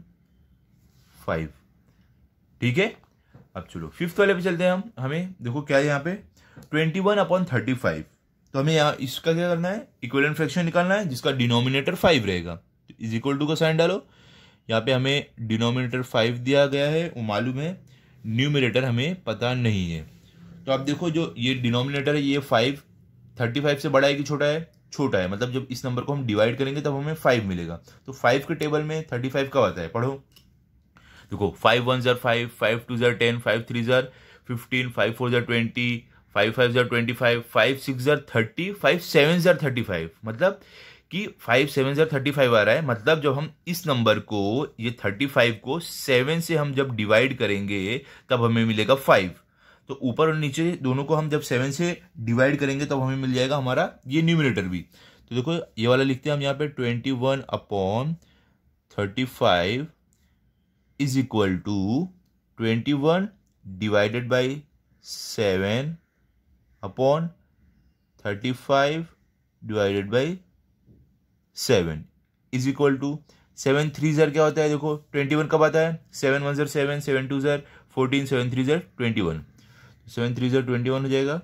five ठीक है अब चलो फिफ्थ वाले पे चलते हैं हम हमें देखो क्या है यहाँ पे twenty one upon thirty five तो हमें यहाँ इसका क्या करना है इक्वलेंट फ्रैक्शन निकालना है जिसका डिनोमिनेटर फाइव रहेगा इज इक्वल टू का साइन डालो यहाँ पे हमें डिनोमिनेटर फाइव दिया गया है वो मालूम है न्यूमिनेटर हमें पता नहीं है तो आप देखो जो ये डिनोमिनेटर है ये फाइव थर्टी फाइव से बड़ा है कि छोटा है छोटा है मतलब जब इस नंबर को हम डिवाइड करेंगे तब हमें फाइव मिलेगा तो फाइव के टेबल में थर्टी फाइव कब आता है पढ़ो देखो फाइव वन ज़र फाइव फाइव टू ज़र टेन फाइव थ्री ज़र फिफ्टीन फाइव फोर ज़र ट्वेंटी फाइव फाइव ज़र ट्वेंटी फाइव फाइव सिक्स ज़र थर्टी फाइव सेवन ज़र थर्टी फाइव मतलब कि फाइव सेवन ज़र थर्टी फाइव आ रहा है मतलब जब हम इस नंबर को ये थर्टी फाइव को सेवन से हम जब डिवाइड करेंगे तब हमें मिलेगा फाइव तो ऊपर और नीचे दोनों को हम जब सेवन से डिवाइड करेंगे तब हमें मिल जाएगा हमारा ये न्यूमिनेटर भी तो देखो ये वाला लिखते हैं हम यहाँ पे twenty one upon thirty five is equal to twenty one divided by seven upon thirty five divided by seven is equal to seven three जर क्या होता है देखो ट्वेंटी वन कब आता है सेवन वन जर सेवन सेवन टू जर फोर्टीन सेवन थ्री जर ट्वेंटी वन सेवन थ्री जर ट्वेंटी वन हो जाएगा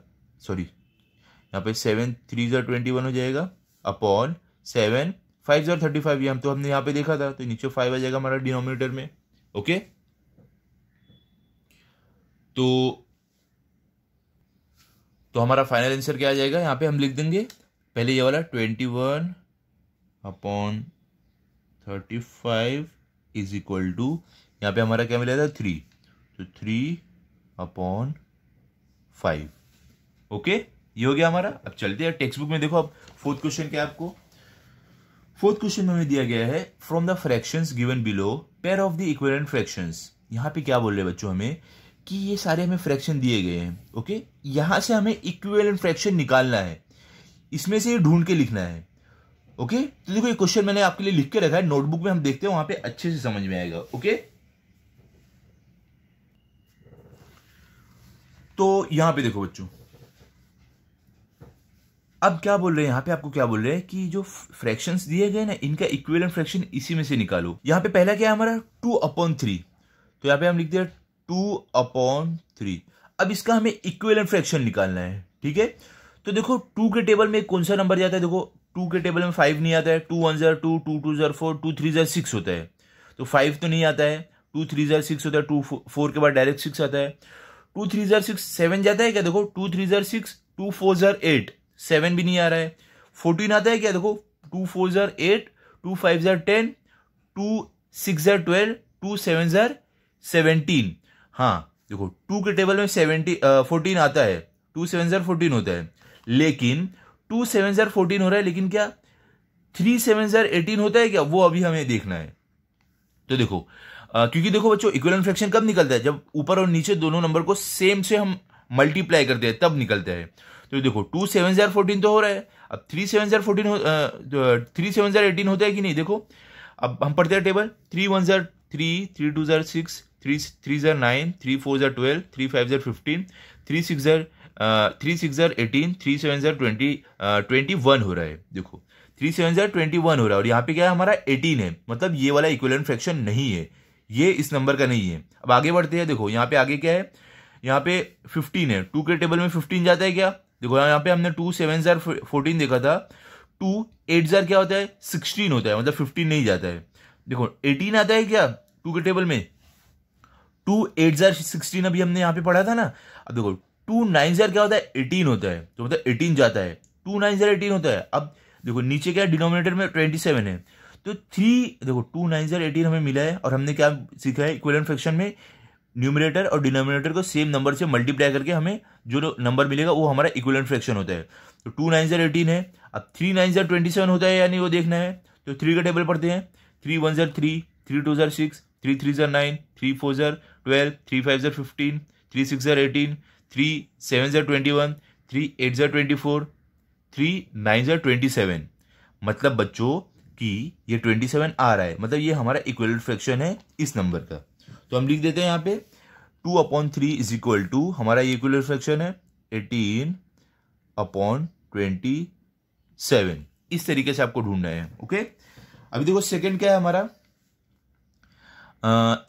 सॉरी यहाँ पे सेवन थ्री जर ट्वेंटी वन हो जाएगा अपॉन सेवन फाइव जर थर्टी फाइव ये हम तो हमने यहाँ पे देखा था तो नीचे फाइव आ जाएगा हमारा डिनोमिनेटर में ओके तो तो हमारा फाइनल आंसर क्या आ जाएगा यहाँ पे हम लिख देंगे पहले ये वाला twenty one upon thirty five is equal to यहाँ पे हमारा क्या था थ्री तो थ्री अपॉन फाइव ओके ये हो गया हमारा अब चलते हैं टेक्स्ट बुक में देखो अब फोर्थ क्वेश्चन क्या आपको फोर्थ क्वेश्चन में हमें दिया गया है from the fractions given below pair of the equivalent fractions यहाँ पे क्या बोल रहे हैं बच्चों हमें कि ये सारे हमें फ्रैक्शन दिए गए हैं ओके यहाँ से हमें इक्वेलेंट फ्रैक्शन निकालना है इसमें से ढूंढ के लिखना है ओके तो देखो ये क्वेश्चन मैंने आपके लिए लिख के रखा है नोटबुक में हम देखते हैं वहां पे अच्छे से समझ में आएगा ओके तो यहां पे देखो बच्चों अब क्या बोल रहे हैं यहाँ पे आपको क्या बोल रहे हैं कि जो फ्रैक्शन दिए गए ना इनका इक्विवेलेंट फ्रैक्शन इसी में से निकालो यहाँ पे पहला क्या है हमारा टू अपॉन थ्री तो यहाँ पे हम लिख दिया टू अपॉन थ्री अब इसका हमें इक्विवेलेंट फ्रैक्शन निकालना है ठीक है तो देखो टू के टेबल में कौन सा नंबर जाता है देखो टू के टेबल में फाइव नहीं आता है टू वन ज़र टू टू टू ज़र फोर टू थ्री ज़र सिक्स होता है तो फाइव तो नहीं आता है टू थ्री ज़र सिक्स होता है टू फोर के बाद डायरेक्ट सिक्स आता है टू थ्री ज़र सिक्स सेवन जाता है क्या देखो टू थ्री ज़र सिक्स टू फोर ज़र एट सेवन भी नहीं आ रहा है फोर्टीन आता है क्या देखो टू फोर ज़र एट टू फाइव ज़र टेन टू सिक्स ज़र ट्वेल्व टू सेवन ज़र सेवनटीन हाँ देखो टू के टेबल में सेवनटी फोर्टीन आता है टू सेवन ज़र फोर्टीन होता है लेकिन टू सेवन जर फोर्टीन हो रहा है लेकिन क्या थ्री सेवन जर एटीन होता है क्या वो अभी हमें देखना है तो देखो आ, क्योंकि देखो बच्चों इक्वलन फ्रैक्शन कब निकलता है जब ऊपर और नीचे दोनों नंबर को सेम से हम मल्टीप्लाई करते हैं तब निकलता है तो देखो टू सेवन जर फोर्टीन तो हो रहा है अब थ्री सेवन जर फोर्टीन थ्री सेवन जर एटीन होता है कि नहीं देखो अब हम पढ़ते हैं टेबल थ्री वन जर थ्री थ्री टू जर सिक्स थ्री थ्री जर नाइन थ्री फोर जर ट्वेल्व थ्री फाइव जर फिफ्टीन थ्री सिक्स जर थ्री सिक्स हजार एटीन थ्री सेवन ज़र ट्वेंटी ट्वेंटी वन हो रहा है देखो थ्री सेवन हजार ट्वेंटी वन हो रहा है और यहाँ पे क्या है हमारा एटीन है मतलब ये वाला इक्वलन फ्रैक्शन नहीं है ये इस नंबर का नहीं है अब आगे बढ़ते हैं देखो यहाँ पे आगे क्या है यहाँ पे फिफ्टीन है टू के टेबल में फिफ्टीन जाता है क्या देखो यहाँ पे हमने टू सेवन हजार फोर्टीन देखा था टू एट हजार क्या होता है सिक्सटीन होता है मतलब फिफ्टीन नहीं जाता है देखो एटीन आता है क्या टू के टेबल में टू एट हजार सिक्सटीन अभी हमने यहाँ पे पढ़ा था ना अब देखो टू नाइन जार क्या होता है एटीन होता है तो मतलब एटीन जाता है टू नाइन जार एटीन होता है अब देखो नीचे क्या डिनोमिनेटर में ट्वेंटी सेवन है तो थ्री देखो टू नाइन जार एटीन हमें मिला है और हमने क्या सीखा है इक्वलेंट फ्रैक्शन में न्यूमिनेटर और डिनोमिनेटर को सेम नंबर से मल्टीप्लाई करके हमें जो नंबर मिलेगा वो हमारा इक्वलेंट फ्रैक्शन होता है तो टू नाइन जार एटीन है अब थ्री नाइन जार ट्वेंटी सेवन होता है यानी वो देखना है तो थ्री का टेबल पढ़ते हैं थ्री वन जर थ्री थ्री टू जर सिक्स थ्री थ्री जर नाइन थ्री फोर जर ट्वेल्व थ्री फाइव जर फिफ्टीन थ्री सिक्स ज़ार एटीन थ्री सेवन ज़ार ट्वेंटी वन थ्री एट ज़ार ट्वेंटी फोर थ्री नाइन ज़ार ट्वेंटी सेवन मतलब बच्चों कि ये ट्वेंटी सेवन आ रहा है मतलब ये हमारा इक्वल फ्रैक्शन है इस नंबर का तो हम लिख देते हैं यहाँ पे two upon three is equal to हमारा ये इक्वल फ्रैक्शन है एटीन अपॉन ट्वेंटी सेवन इस तरीके से आपको ढूंढना है ओके अभी देखो सेकंड क्या है हमारा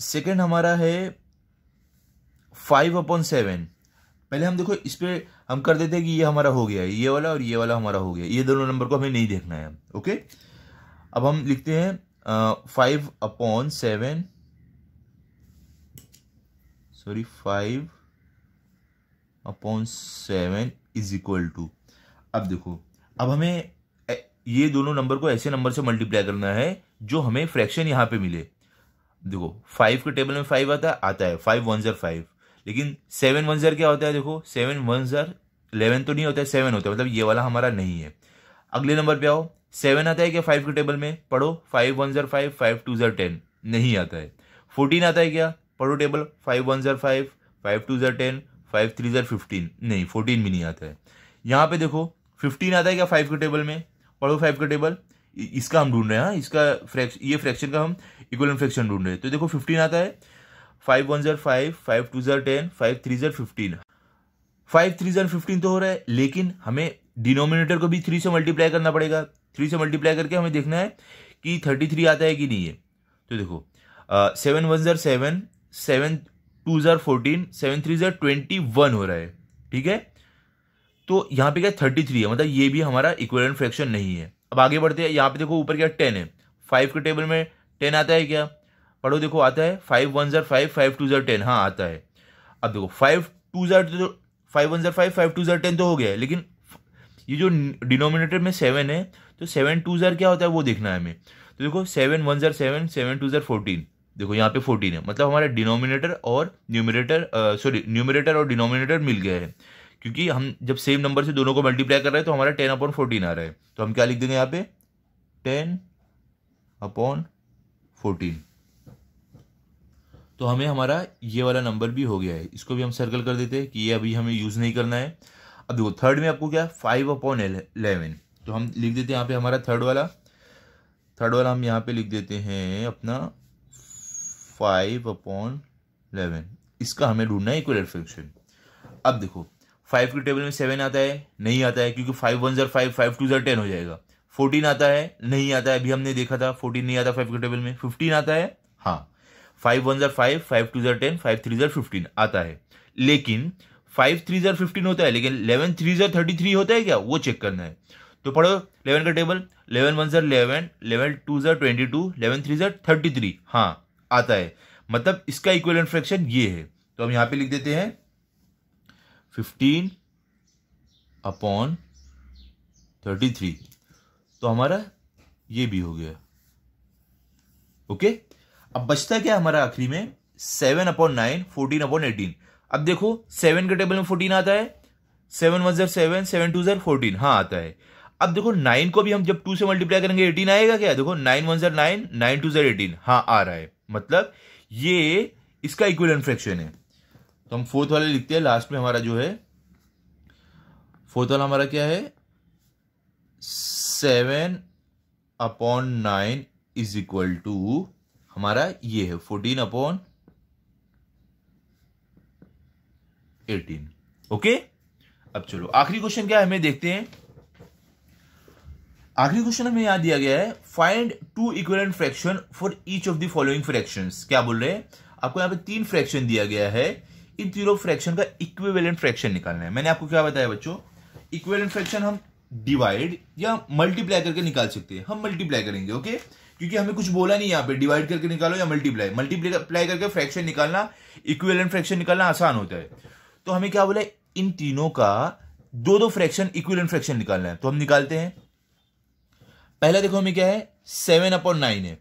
सेकंड uh, हमारा है फाइव अपॉन सेवन पहले हम देखो इस पर हम कर देते हैं कि ये हमारा हो गया ये वाला और ये वाला हमारा हो गया ये दोनों नंबर को हमें नहीं देखना है ओके अब हम लिखते हैं five upon seven sorry five upon seven is equal to अब देखो अब हमें ये दोनों नंबर को ऐसे नंबर से मल्टीप्लाई करना है जो हमें फ्रैक्शन यहां पे मिले देखो फाइव के टेबल में फाइव आता है आता है फाइव वन ज़र फाइव लेकिन सेवन वन ज़र क्या होता है देखो सेवन वन ज़र इलेवन तो नहीं होता है सेवन होता है मतलब ये वाला हमारा नहीं है अगले नंबर पे आओ सेवन आता है क्या फाइव के टेबल में पढ़ो फाइव वन ज़र फाइव फाइव टू ज़र टेन नहीं आता है फोर्टीन आता है क्या पढ़ो टेबल फाइव वन ज़र फाइव फाइव टू ज़र टेन फाइव थ्री ज़र फिफ्टीन नहीं फोर्टीन भी नहीं आता है यहाँ पे देखो फिफ्टीन आता है क्या फाइव के टेबल में पढ़ो फाइव के टेबल इसका हम ढूंढ रहे हैं हाँ। इसका फ्रैक्शन ये फ्रैक्शन का हम इक्वल फ्रैक्शन ढूंढ रहे हैं तो देखो फिफ्टीन आता है फाइव वन जर फाइव फाइव टू जर टेन फाइव थ्री जर फिफ्टीन फाइव थ्री जर फिफ्टीन तो हो रहा है लेकिन हमें डिनोमिनेटर को भी थ्री से मल्टीप्लाई करना पड़ेगा थ्री से मल्टीप्लाई करके हमें देखना है कि थर्टी थ्री आता है कि नहीं है तो देखो सेवन वन ज़र सेवन सेवन टू ज़र फोर्टीन सेवन थ्री ज़र ट्वेंटी वन हो रहा है ठीक है तो यहाँ पे क्या थर्टी थ्री है मतलब ये भी हमारा इक्वलेंट फ्रैक्शन नहीं है अब आगे बढ़ते हैं यहाँ पे देखो ऊपर क्या टेन है फाइव के टेबल में टेन आता है क्या पढ़ो देखो आता है फाइव वन ज़र फाइव फाइव टू ज़र टेन हाँ आता है अब देखो फाइव टू ज़र तो फाइव वन ज़र फाइव फाइव टू ज़र टेन तो हो गया लेकिन ये जो डिनोमिनेटर में सेवन है तो सेवन टू ज़र क्या होता है वो देखना है हमें तो देखो सेवन वन ज़र सेवन सेवन टू ज़र फोर्टीन देखो यहाँ पे फोर्टीन है मतलब हमारा डिनोमिनेटर और न्यूमिनेटर सॉरी न्यूमिनेटर और डिनोमिनेटर मिल गया है क्योंकि हम जब सेम नंबर से दोनों को मल्टीप्लाई कर रहे हैं तो हमारा टेन अपॉन फोर्टीन आ रहा है तो हम क्या लिख देंगे यहाँ पे टेन अपॉन फोर्टीन तो हमें हमारा ये वाला नंबर भी हो गया है इसको भी हम सर्कल कर देते हैं कि ये अभी हमें यूज़ नहीं करना है अब देखो थर्ड में आपको क्या फाइव अपॉन एलेवन तो हम लिख देते हैं यहाँ पे हमारा थर्ड वाला थर्ड वाला हम यहाँ पे लिख देते हैं अपना फाइव अपॉन एलेवन इसका हमें ढूंढना है इक्वल फंक्शन अब देखो फाइव के टेबल में सेवन आता है नहीं आता है क्योंकि फाइव वन ज़र फाइव फाइव टू ज़र टेन हो जाएगा फोर्टीन आता है नहीं आता है अभी हमने देखा था फोर्टीन नहीं आता फाइव के टेबल में फिफ्टीन आता है हाँ फाइव वन ज़र फाइव फाइव टू ज़र टेन फाइव थ्री ज़र फिफ्टीन आता है लेकिन फाइव थ्री ज़र फिफ्टीन होता है लेकिन इलेवन थ्री ज़र थर्टी थ्री होता है क्या वो चेक करना है तो पढ़ो इलेवन का टेबल इलेवन वन ज़र इलेवन इलेवन टू ज़र ट्वेंटी टू इलेवन थ्री ज़र थर्टी थ्री हाँ आता है मतलब इसका इक्वल फ्रैक्शन ये है तो हम यहाँ पे लिख देते हैं फिफ्टीन अपॉन थर्टी थ्री तो हमारा ये भी हो गया ओके अब बचता क्या हमारा आखिरी में seven upon nine fourteen upon eighteen अब देखो सेवन के टेबल में फोर्टीन आता है सेवन वन जर सेवन सेवन टू जर फोर्टीन हाँ आता है अब देखो नाइन को भी हम जब टू से मल्टीप्लाई करेंगे एटीन आएगा क्या देखो नाइन वन जर नाइन नाइन टू जर एटीन हाँ आ रहा है मतलब ये इसका इक्वल फ्रैक्शन है तो हम फोर्थ वाले लिखते हैं लास्ट में हमारा जो है फोर्थ वाला हमारा क्या है seven upon nine is equal to हमारा ये है फोर्टीन अपॉन एटीन ओके अब चलो आखिरी क्वेश्चन क्या है हमें देखते हैं आखिरी क्वेश्चन हमें यहां दिया गया है find two equivalent fraction for each of the following fractions क्या बोल रहे हैं आपको यहां पे तीन फ्रैक्शन दिया गया है इन तीनों फ्रैक्शन का इक्विवेलेंट फ्रैक्शन निकालना है मैंने आपको क्या बताया बच्चों इक्वेलेंट फ्रैक्शन हम डिवाइड या मल्टीप्लाई करके निकाल सकते हैं हम मल्टीप्लाई करेंगे ओके okay? क्योंकि हमें कुछ बोला नहीं यहाँ पे डिवाइड करके निकालो या मल्टीप्लाई मल्टीप्लाई करके फ्रैक्शन निकालना इक्विवेलेंट फ्रैक्शन निकालना आसान होता है तो हमें क्या बोला इन तीनों का दो दो फ्रैक्शन इक्विवेलेंट फ्रैक्शन निकालना है तो हम निकालते हैं पहला देखो हमें क्या है सेवन अपॉन नाइन है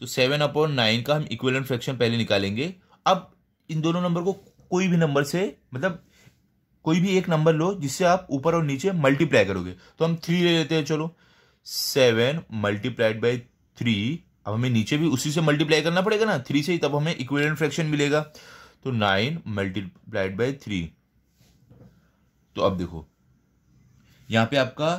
तो सेवन अपॉन नाइन का हम इक्विवेलेंट फ्रैक्शन पहले निकालेंगे अब इन दोनों नंबर को कोई भी नंबर से मतलब कोई भी एक नंबर लो जिससे आप ऊपर और नीचे मल्टीप्लाई करोगे तो हम थ्री ले लेते हैं चलो सेवन मल्टीप्लाइड बाई थ्री अब हमें नीचे भी उसी से मल्टीप्लाई करना पड़ेगा ना थ्री से ही तब हमें इक्वेलेंट फ्रैक्शन मिलेगा तो नाइन मल्टीप्लाइड बाई थ्री तो अब देखो यहां पे आपका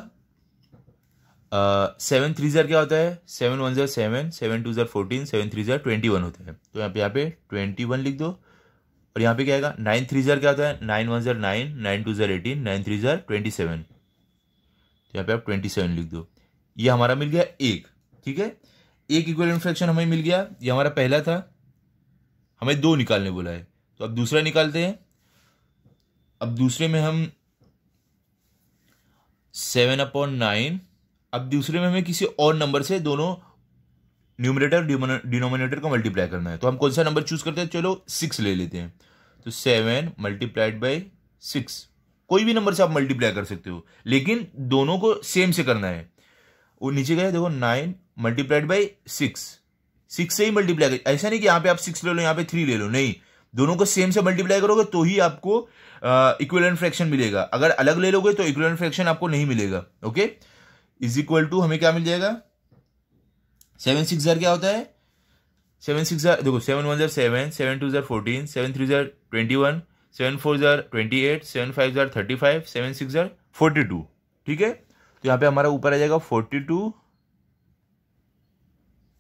सेवन थ्री ज़र क्या होता है सेवन वन ज़र सेवन सेवन टू ज़र फोर्टीन सेवन थ्री ज़र ट्वेंटी वन होता है तो यहां पे यहां पे ट्वेंटी वन लिख दो और यहां पे क्या आएगा नाइन थ्री ज़र क्या होता है नाइन वन ज़र नाइन नाइन टू ज़र एटीन नाइन थ्री ज़र ट्वेंटी सेवन तो यहां पे आप ट्वेंटी सेवन लिख दो ये हमारा मिल गया एक ठीक है एक इक्वलेंट फ्रैक्शन हमें मिल गया ये हमारा पहला था हमें दो निकालने बोला है तो अब दूसरा निकालते हैं अब दूसरे में हम सेवन अपॉन नाइन अब दूसरे में हमें किसी और नंबर से दोनों न्यूमरेटर डिनोमिनेटर को मल्टीप्लाई करना है तो हम कौन सा नंबर चूज करते हैं चलो सिक्स ले लेते हैं तो सेवन मल्टीप्लाइड बाई सिक्स कोई भी नंबर से आप मल्टीप्लाई कर सकते हो लेकिन दोनों को सेम से करना है वो नीचे गए देखो nine multiplied by six six से ही मल्टीप्लाई कर ऐसा नहीं कि यहाँ पे आप सिक्स ले लो यहाँ पे थ्री ले लो नहीं दोनों को सेम से मल्टीप्लाई करोगे तो ही आपको इक्वलेंट फ्रैक्शन मिलेगा अगर अलग ले लोगे तो इक्वलेंट फ्रैक्शन आपको नहीं मिलेगा ओके इज इक्वल टू हमें क्या मिल जाएगा सेवन सिक्स जार क्या होता है सेवन सिक्स जार देखो सेवन वन जर सेवन सेवन टू जर फोर्टीन सेवन थ्री जर ट्वेंटी वन सेवन फोर जर ट्वेंटी एट सेवन फाइव जर थर्टी फाइव सेवन सिक्स जर फोर्टी टू ठीक है तो यहाँ पे हमारा ऊपर आ जाएगा फोर्टी टू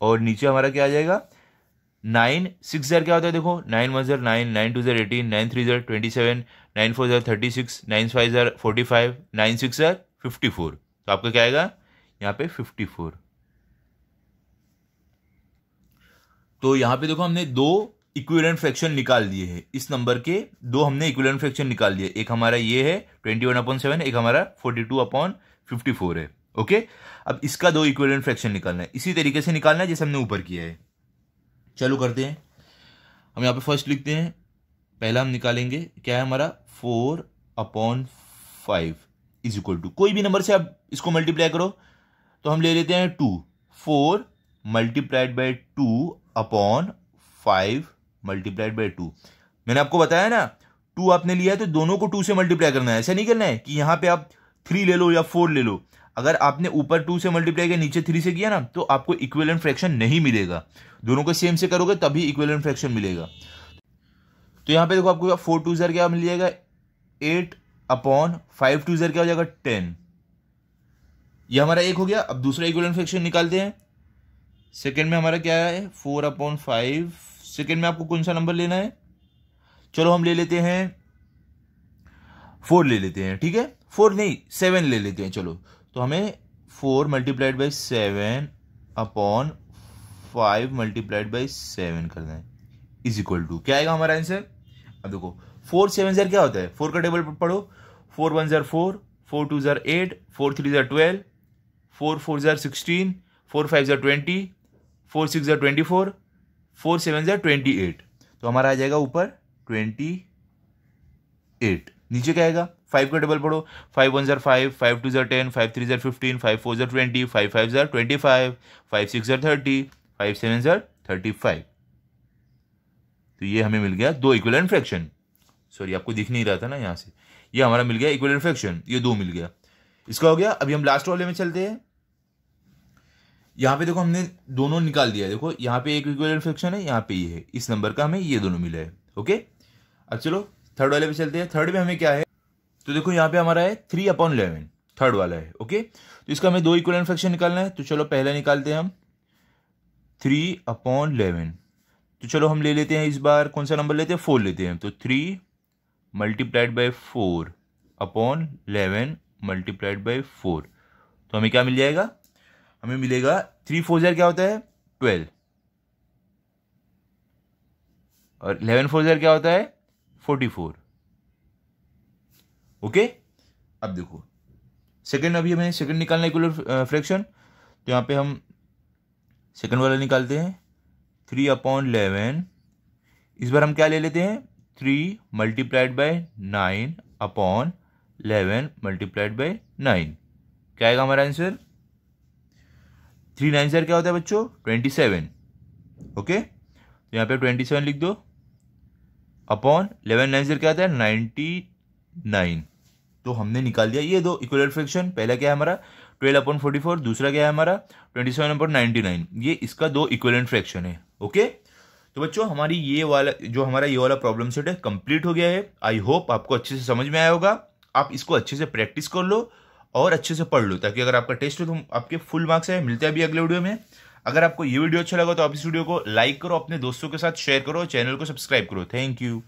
और नीचे हमारा क्या आ जाएगा नाइन सिक्स क्या होता है देखो नाइन वन ज़र नाइन नाइन टू ज़र एटीन नाइन थ्री ज़र ट्वेंटी सेवन नाइन फोर ज़र थर्टी सिक्स नाइन फाइव ज़र फोर्टी फाइव नाइन सिक्स ज़र फिफ्टी फोर तो आपका क्या आएगा यहाँ पे फिफ्टी फोर तो यहाँ पे देखो हमने दो इक्विवेलेंट फ्रैक्शन निकाल दिए हैं इस नंबर के दो हमने इक्विवेलेंट फ्रैक्शन निकाल दिए एक हमारा ये है ट्वेंटी वन अपॉन सेवन एक हमारा forty two upon fifty four है ओके अब इसका दो इक्वेलेंट फ्रैक्शन निकालना है इसी तरीके से निकालना है जैसे हमने ऊपर किया है चलो करते हैं हम यहाँ पे फर्स्ट लिखते हैं पहला हम निकालेंगे क्या है हमारा four upon five is equal to कोई भी नंबर से आप इसको मल्टीप्लाई करो तो हम ले लेते हैं two four multiplied by two upon five multiplied by two मैंने आपको बताया ना टू आपने लिया है तो दोनों को टू से मल्टीप्लाई करना है ऐसा नहीं करना है कि यहाँ पे आप थ्री ले लो या फोर ले लो अगर आपने ऊपर टू से मल्टीप्लाई किया नीचे थ्री से किया ना तो आपको इक्वेलेंट फ्रैक्शन नहीं मिलेगा दोनों को सेम से करोगे तभी इक्वेलेंट फ्रैक्शन मिलेगा तो यहाँ पे देखो आपको फोर टू जर क्या मिल जाएगा एट अपॉन फाइव टू जर क्या हो जाएगा टेन ये हमारा एक हो गया अब दूसरा इक्वेलेंट फ्रैक्शन निकालते हैं सेकेंड में हमारा क्या है फोर अपॉन फाइव सेकेंड में आपको कौन सा नंबर लेना है चलो हम ले लेते हैं फोर ले लेते हैं ठीक है फोर नहीं सेवन ले लेते हैं चलो तो हमें four multiplied by seven upon five multiplied by seven करना है इज इक्वल टू क्या आएगा हमारा आंसर अब देखो फोर सेवन ज़र क्या होता है फोर का टेबल पढ़ो फोर वन ज़र फोर फोर टू ज़र एट फोर थ्री ज़र ट्वेल्व फोर फोर ज़र सिक्सटीन फोर फाइव ज़र ट्वेंटी फोर सिक्स ज़र ट्वेंटी फोर फोर सेवन ज़र ट्वेंटी एट तो हमारा आ जाएगा ऊपर ट्वेंटी एट नीचे क्या आएगा फाइव का डबल पढ़ो फाइव वन ज़र फाइव फाइव टू ज़र टेन फाइव थ्री ज़र फिफ्टीन फाइव फोर ज़र ट्वेंटी फाइव फाइव ज़र ट्वेंटी फाइव फाइव सिक्स ज़र थर्टी फाइव सेवन ज़र थर्टी फाइव तो ये हमें मिल गया दो इक्वलेंट फ्रैक्शन सॉरी आपको दिख नहीं रहा था ना यहाँ से ये हमारा मिल गया इक्वलेंट फ्रैक्शन ये दो मिल गया इसका हो गया अभी हम लास्ट वाले में चलते हैं यहाँ पे देखो हमने दोनों निकाल दिया देखो यहाँ पे एक इक्वलेंट फ्रैक्शन है यहाँ पे ये है इस नंबर का हमें ये दोनों मिला है ओके अब चलो थर्ड वाले पे चलते हैं थर्ड में हमें क्या है तो देखो यहाँ पे हमारा है थ्री अपॉन इलेवन थर्ड वाला है ओके तो इसका हमें दो इक्वल फ्रैक्शन निकालना है तो चलो पहला निकालते हैं हम थ्री अपॉन इलेवन तो चलो हम ले लेते हैं इस बार कौन सा नंबर लेते हैं फोर लेते हैं तो three multiplied by four upon eleven multiplied by four तो हमें क्या मिल जाएगा हमें मिलेगा थ्री फोर जार क्या होता है ट्वेल्व और इलेवन फोर जार क्या होता है फोर्टी फोर ओके अब देखो सेकेंड अभी हमें सेकेंड निकालना इक्वलर फ्रैक्शन uh, तो यहाँ पे हम सेकेंड वाला निकालते हैं थ्री अपॉन इलेवन इस बार हम क्या ले लेते हैं three multiplied by nine upon eleven multiplied by nine क्या आएगा हमारा आंसर थ्री नाइन सर क्या होता है बच्चों ट्वेंटी सेवन ओके तो यहाँ पे ट्वेंटी सेवन लिख दो अपॉन इलेवन नाइन सर क्या होता है नाइन्टी नाइन तो हमने निकाल दिया ये दो इक्वल फ्रैक्शन पहला क्या है हमारा ट्वेल्व अपॉन फोर्टी फोर दूसरा क्या है हमारा twenty seven upon ninety nine ये इसका दो इक्वल फ्रैक्शन है ओके तो बच्चों हमारी ये वाला जो हमारा ये वाला प्रॉब्लम सेट है कंप्लीट हो गया है आई होप आपको अच्छे से समझ में आया होगा आप इसको अच्छे से प्रैक्टिस कर लो और अच्छे से पढ़ लो ताकि अगर आपका टेस्ट हो तो आपके फुल मार्क्स है मिलते हैं अभी अगले वीडियो में अगर आपको ये वीडियो अच्छा लगा तो आप इस वीडियो को लाइक करो अपने दोस्तों के साथ शेयर करो चैनल को सब्सक्राइब करो थैंक यू